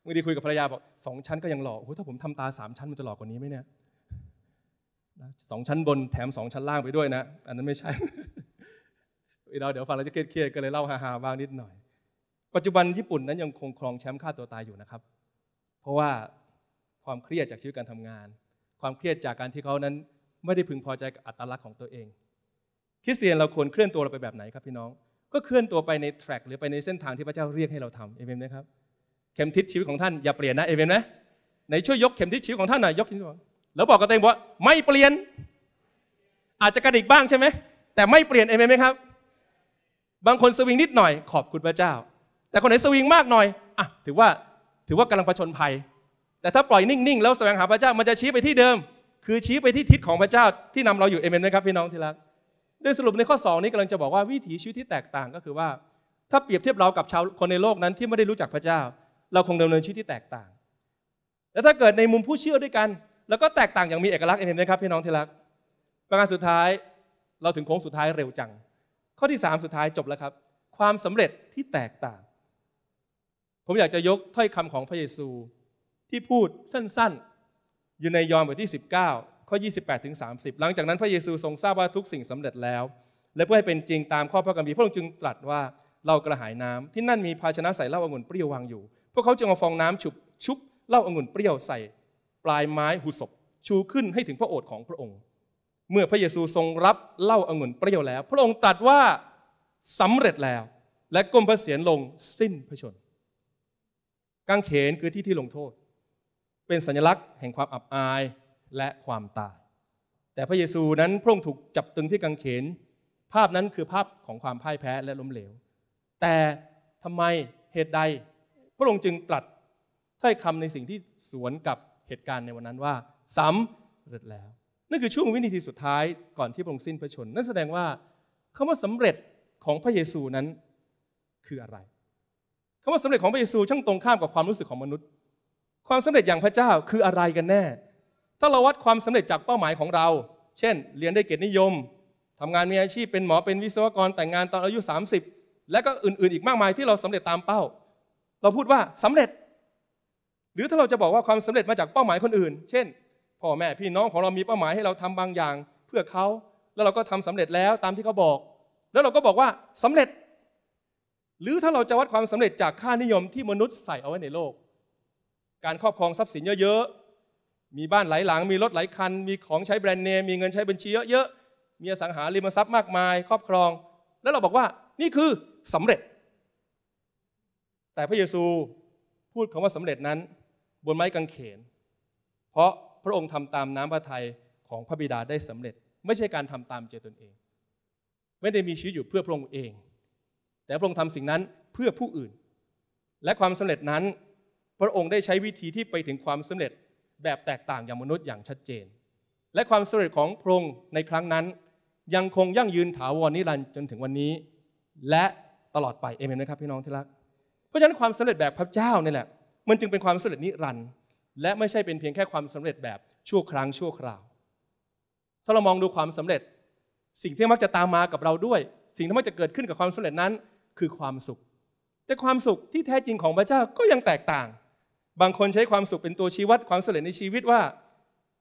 เมื่อดีคุยกับภรรยาบอกสองชั้นก็ยังหล่อโอ้โหถ้าผมทำตาสามชั้นมันจะหล่อกว่านี้ไหมเนี่ยสองชั้นบนแถมสองชั้นล่างไปด้วยนะ อันนั้นไม่ใช่เราเดี๋ยวฟังเราจะเครียดๆก็เลยเล่าฮาๆบ้างนิดหน่อย ปัจจุบันญี่ปุ่นนั้นยังคงครองแชมป์ฆ่าตัวตายอยู่นะครับ เพราะว่าความเครียดจากชีวิตการทำงาน ความเครียดจากการที่เขานั้นไม่ได้พึงพอใจกับอัตลักษณ์ของตัวเอง คริสเตียนเราควรเคลื่อนตัวเราไปแบบไหนครับพี่น้องก็เคลื่อนตัวไปในแทร็กหรือไปในเส้นทางที่พระเจ้าเรียกให้เราทำเอเมนไหมครับเข็มทิศชีวิตของท่านอย่าเปลี่ยนนะเอเมนไหมในช่วยยกเข็มทิศชีวิตของท่านหน่อยยกขึ้นแล้วบอกกับตัวเองว่าไม่เปลี่ยน อาจจะกระดิกบ้างใช่ไหมแต่ไม่เปลี่ยนเอเมนไหมครับบางคนสวิงนิดหน่อย ขอบคุณพระเจ้า แต่คนไหนสวิงมากหน่อยอ่ะถือว่าถือว่ากำลังประชนภัย แต่ถ้าปล่อยนิ่งๆแล้วแสวงหาพระเจ้ามันจะชี้ไปที่เดิม คือชี้ไปที่ทิศของพระเจ้าที่นำเราอยู่เอเมนไหมครับพี่น้องที่รักโดยสรุปในข้อ2นี้กำลังจะบอกว่าวิถีชีวิตที่แตกต่างก็คือว่า ถ้าเปรียบเทียบเรา กับชาว คนในโลกนั้นที่ไม่ได้รู้จักพระเจ้า เราคงดำเนินชีวิตที่แตกต่าง และถ้าเกิดในมุมผู้เชื่อด้วยกัน แล้วก็แตกต่างอย่างมีเอกลักษณ์เห็นไหมครับพี่น้องที่รักประการสุดท้ายเราถึงโค้งสุดท้ายเร็วจัง ข้อที่ 3 สุดท้ายจบแล้วครับ ความสำเร็จที่แตกต่าง ผมอยากจะยกถ้อยคำของพระเยซูที่พูดสั้นๆอยู่ในยอห์นบทที่ 19ข้อ 28 ถึง 30 หลังจากนั้นพระเยซูทรงทราบว่าทุกสิ่งสำเร็จแล้ว และเพื่อให้เป็นจริงตามข้อพระคัมภีร์พระองค์จึงตรัสว่าเรากระหายน้ำที่นั่นมีภาชนะใส่เหล้าองุ่นเปรี้ยววางอยู่พวกเขาจึงเอาฟองน้ำฉุบชุบเหล้าองุ่นเปรี้ยวใส่ปลายไม้หุศพชูขึ้นให้ถึงพระโอษฐ์ของพระองค์ เมื่อพระเยซูทรงรับเหล้าองุ่นเปรี้ยวแล้ว พระองค์ตรัสว่าสำเร็จแล้ว และก้มพระเศียรลงสิ้นพระชนกางเขนคือที่ที่ลงโทษ เป็นสัญลักษณ์แห่งความอับอายและความตาย แต่พระเยซูนั้นพระองค์ถูกจับตึงที่กางเขน ภาพนั้นคือภาพของความพ่ายแพ้และล้มเหลว แต่ทำไมเหตุใด พระองค์จึงตรัสถ้อยคำในสิ่งที่สวนกับเหตุการณ์ในวันนั้นว่าสำเร็จแล้วนั่นคือช่วงวินาทีสุดท้าย ก่อนที่พระองค์สิ้น พระชน นั่นแสดงว่าคำว่าสำเร็จของพระเยซูนั้นคืออะไรคำว่าสำเร็จของพระเยซูช่างตรงข้ามกับความรู้สึกของมนุษย์ ความสำเร็จอย่างพระเจ้าคืออะไรกันแน่ถ้าเราวัดความสำเร็จจากเป้าหมายของเรา เช่น เรียนได้เกียรตินิยม ทำงานมีอาชีพเป็นหมอเป็นวิศวกรแต่งงานตอนอายุ 30 และก็อื่นๆ อีกมากมายที่เราสำเร็จตามเป้า เราพูดว่าสำเร็จ หรือถ้าเราจะบอกว่าความสำเร็จมาจากเป้าหมายคนอื่น เช่น พ่อแม่พี่น้องของเรามีเป้าหมายให้เราทำบางอย่างเพื่อเขา แล้วเราก็ทำสำเร็จแล้วตามที่เขาบอก แล้วเราก็บอกว่าสำเร็จ หรือถ้าเราจะวัดความสำเร็จจากค่านิยมที่มนุษย์ใส่เอาไว้ในโลก การครอบครองทรัพย์สินเยอะๆมีบ้านหลายหลัง มีรถหลายคัน มีของใช้แบรนด์เนม มีเงินใช้บัญชีเยอะๆ มีอสังหาริมทรัพย์มากมาย ครอบครอง แล้วเราบอกว่า นี่คือสำเร็จ แต่พระเยซูพูดคำว่าสำเร็จนั้นบนไม้กางเขน เพราะพระองค์ทำตามน้ำพระทัยของพระบิดาได้สำเร็จ ไม่ใช่การทำตามใจตนเอง ไม่ได้มีชีวิตอยู่เพื่อพระองค์เอง แต่พระองค์ทำสิ่งนั้นเพื่อผู้อื่น และความสำเร็จนั้น พระองค์ได้ใช้วิธีที่ไปถึงความสำเร็จแบบแตกต่างอย่างมนุษย์อย่างชัดเจน และความสำเร็จของพระองค์ในครั้งนั้น ยังคงยั่งยืนถาวรนิรันดร์จนถึงวันนี้ และตลอดไปเอเมนไหมครับ พี่น้องที่รัก เพราะฉะนั้นความสำเร็จแบบพระเจ้านี่แหละมันจึงเป็นความสำเร็จนิรันดร์และไม่ใช่เป็นเพียงแค่ความสำเร็จแบบชั่วครั้งชั่วคราว ถ้าเรามองดูความสำเร็จ สิ่งที่มักจะตามมากับเราด้วย สิ่งที่มักจะเกิดขึ้นกับความสำเร็จนั้นคือความสุข แต่ความสุขที่แท้จริงของพระเจ้าก็ยังแตกต่างบางคนใช้ความสุขเป็นตัวชี้วัดความสำเร็จในชีวิตว่า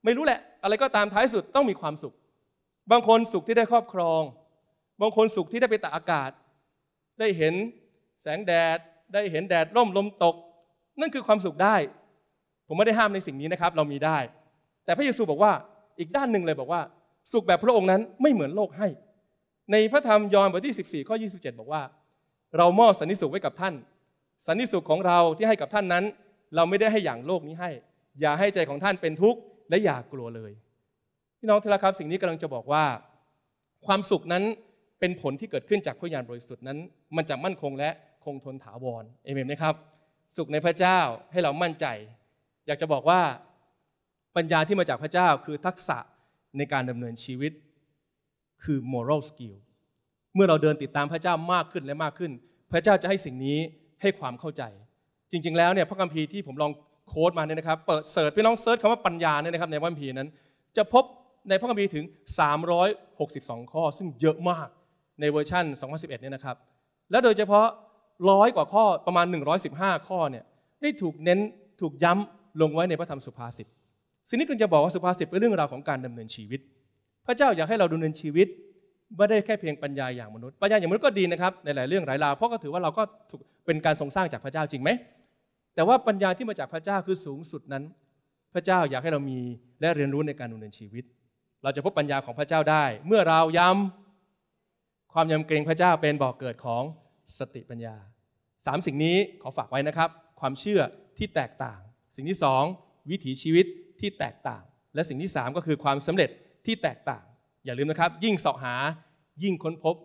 ไม่รู้แหละอะไรก็ตามท้ายสุดต้องมีความสุข บางคนสุขที่ได้ครอบครอง บางคนสุขที่ได้ไปตากอากาศ ได้เห็นแสงแดดได้เห็นแดดร่มลมตก นั่นคือความสุขได้ ผมไม่ได้ห้ามในสิ่งนี้นะครับ เรามีได้ แต่พระเยซูบอกว่าอีกด้านหนึ่งเลยบอกว่า สุขแบบพระองค์นั้นไม่เหมือนโลกให้ ในพระธรรมยอห์นบทที่ 14ข้อ27 บอกว่า เรามอบสันนิสุขไว้กับท่านสันนิสุขของเราที่ให้กับท่านนั้นเราไม่ได้ให้อย่างโลกนี้ให้ อย่าให้ใจของท่านเป็นทุกข์และอย่ากลัวเลย พี่น้องที่รักครับสิ่งนี้กำลังจะบอกว่า ความสุขนั้นเป็นผลที่เกิดขึ้นจากพยานบริสุทธิ์นั้น มันจะมั่นคงและคงทนถาวร เอเมนหมครับสุขในพระเจ้าให้เรามั่นใจ อยากจะบอกว่าปัญญาที่มาจากพระเจ้าคือทักษะในการดำเนินชีวิต คือ moral skill เมื่อเราเดินติดตามพระเจ้ามากขึ้นและมากขึ้น พระเจ้าจะให้สิ่งนี้ให้ความเข้าใจจริงๆ แล้วเนี่ยพระคัมภีร์ที่ผมลองโค้ดมาเนี่ยนะครับเปิดเสิร์ชพี่น้องเสิร์ชคำว่าปัญญาเนี่ยนะครับในพระคัมภีร์นั้นจะพบในพระคัมภีร์ถึง362 ข้อซึ่งเยอะมากในเวอร์ชัน2011เนี่ยนะครับและโดยเฉพาะร้อยกว่าข้อประมาณ115 ข้อเนี่ยได้ถูกเน้นถูกย้ำลงไว้ในพระธรรมสุภาษิต สิ่งนี้คุณจะบอกว่าสุภาษิตเป็นเรื่องราวของการดำเนินชีวิต พระเจ้าอยากให้เราดำเนินชีวิตไม่ได้แค่เพียงปัญญาอย่างมนุษย์ปัญญาอย่างมนุษย์ก็ดีนะครับในหลายเรื่องหลายราวเพราะก็ถือว่าเราก็เป็นการทรงสร้างจากพระเจ้าจริงไหมแต่ว่าปัญญาที่มาจากพระเจ้าคือสูงสุดนั้น พระเจ้าอยากให้เรามีและเรียนรู้ในการดำเนินชีวิต เราจะพบปัญญาของพระเจ้าได้เมื่อเราย้ำความยำเกรงพระเจ้าเป็นบ่อกเกิดของสติปัญญาสามสิ่งนี้ขอฝากไว้นะครับ ความเชื่อที่แตกต่าง สิ่งที่สองวิถีชีวิตที่แตกต่าง และสิ่งที่สามก็คือความสำเร็จที่แตกต่าง อย่าลืมนะครับยิ่งเสาะหายิ่งค้นพบ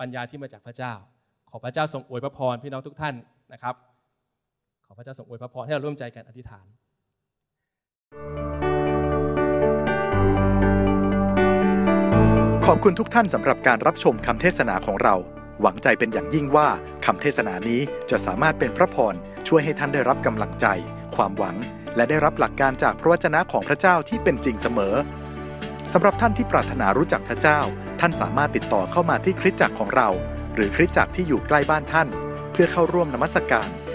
ปัญญาที่มาจากพระเจ้า ขอพระเจ้าทรงอวยพระพรพี่น้องทุกท่านนะครับพระเจ้าทรงอวยพระพรให้เราร่วมใจกันอธิษฐาน ขอบคุณทุกท่านสำหรับการรับชมคำเทศนาของเรา หวังใจเป็นอย่างยิ่งว่าคำเทศนานี้จะสามารถเป็นพระพรช่วยให้ท่านได้รับกำลังใจ ความหวัง และได้รับหลักการจากพระวจนะของพระเจ้าที่เป็นจริงเสมอสำหรับท่านที่ปรารถนารู้จักพระเจ้า ท่านสามารถติดต่อเข้ามาที่คริสตจักรของเรา หรือคริสตจักรที่อยู่ใกล้บ้านท่าน เพื่อเข้าร่วมนมัสการ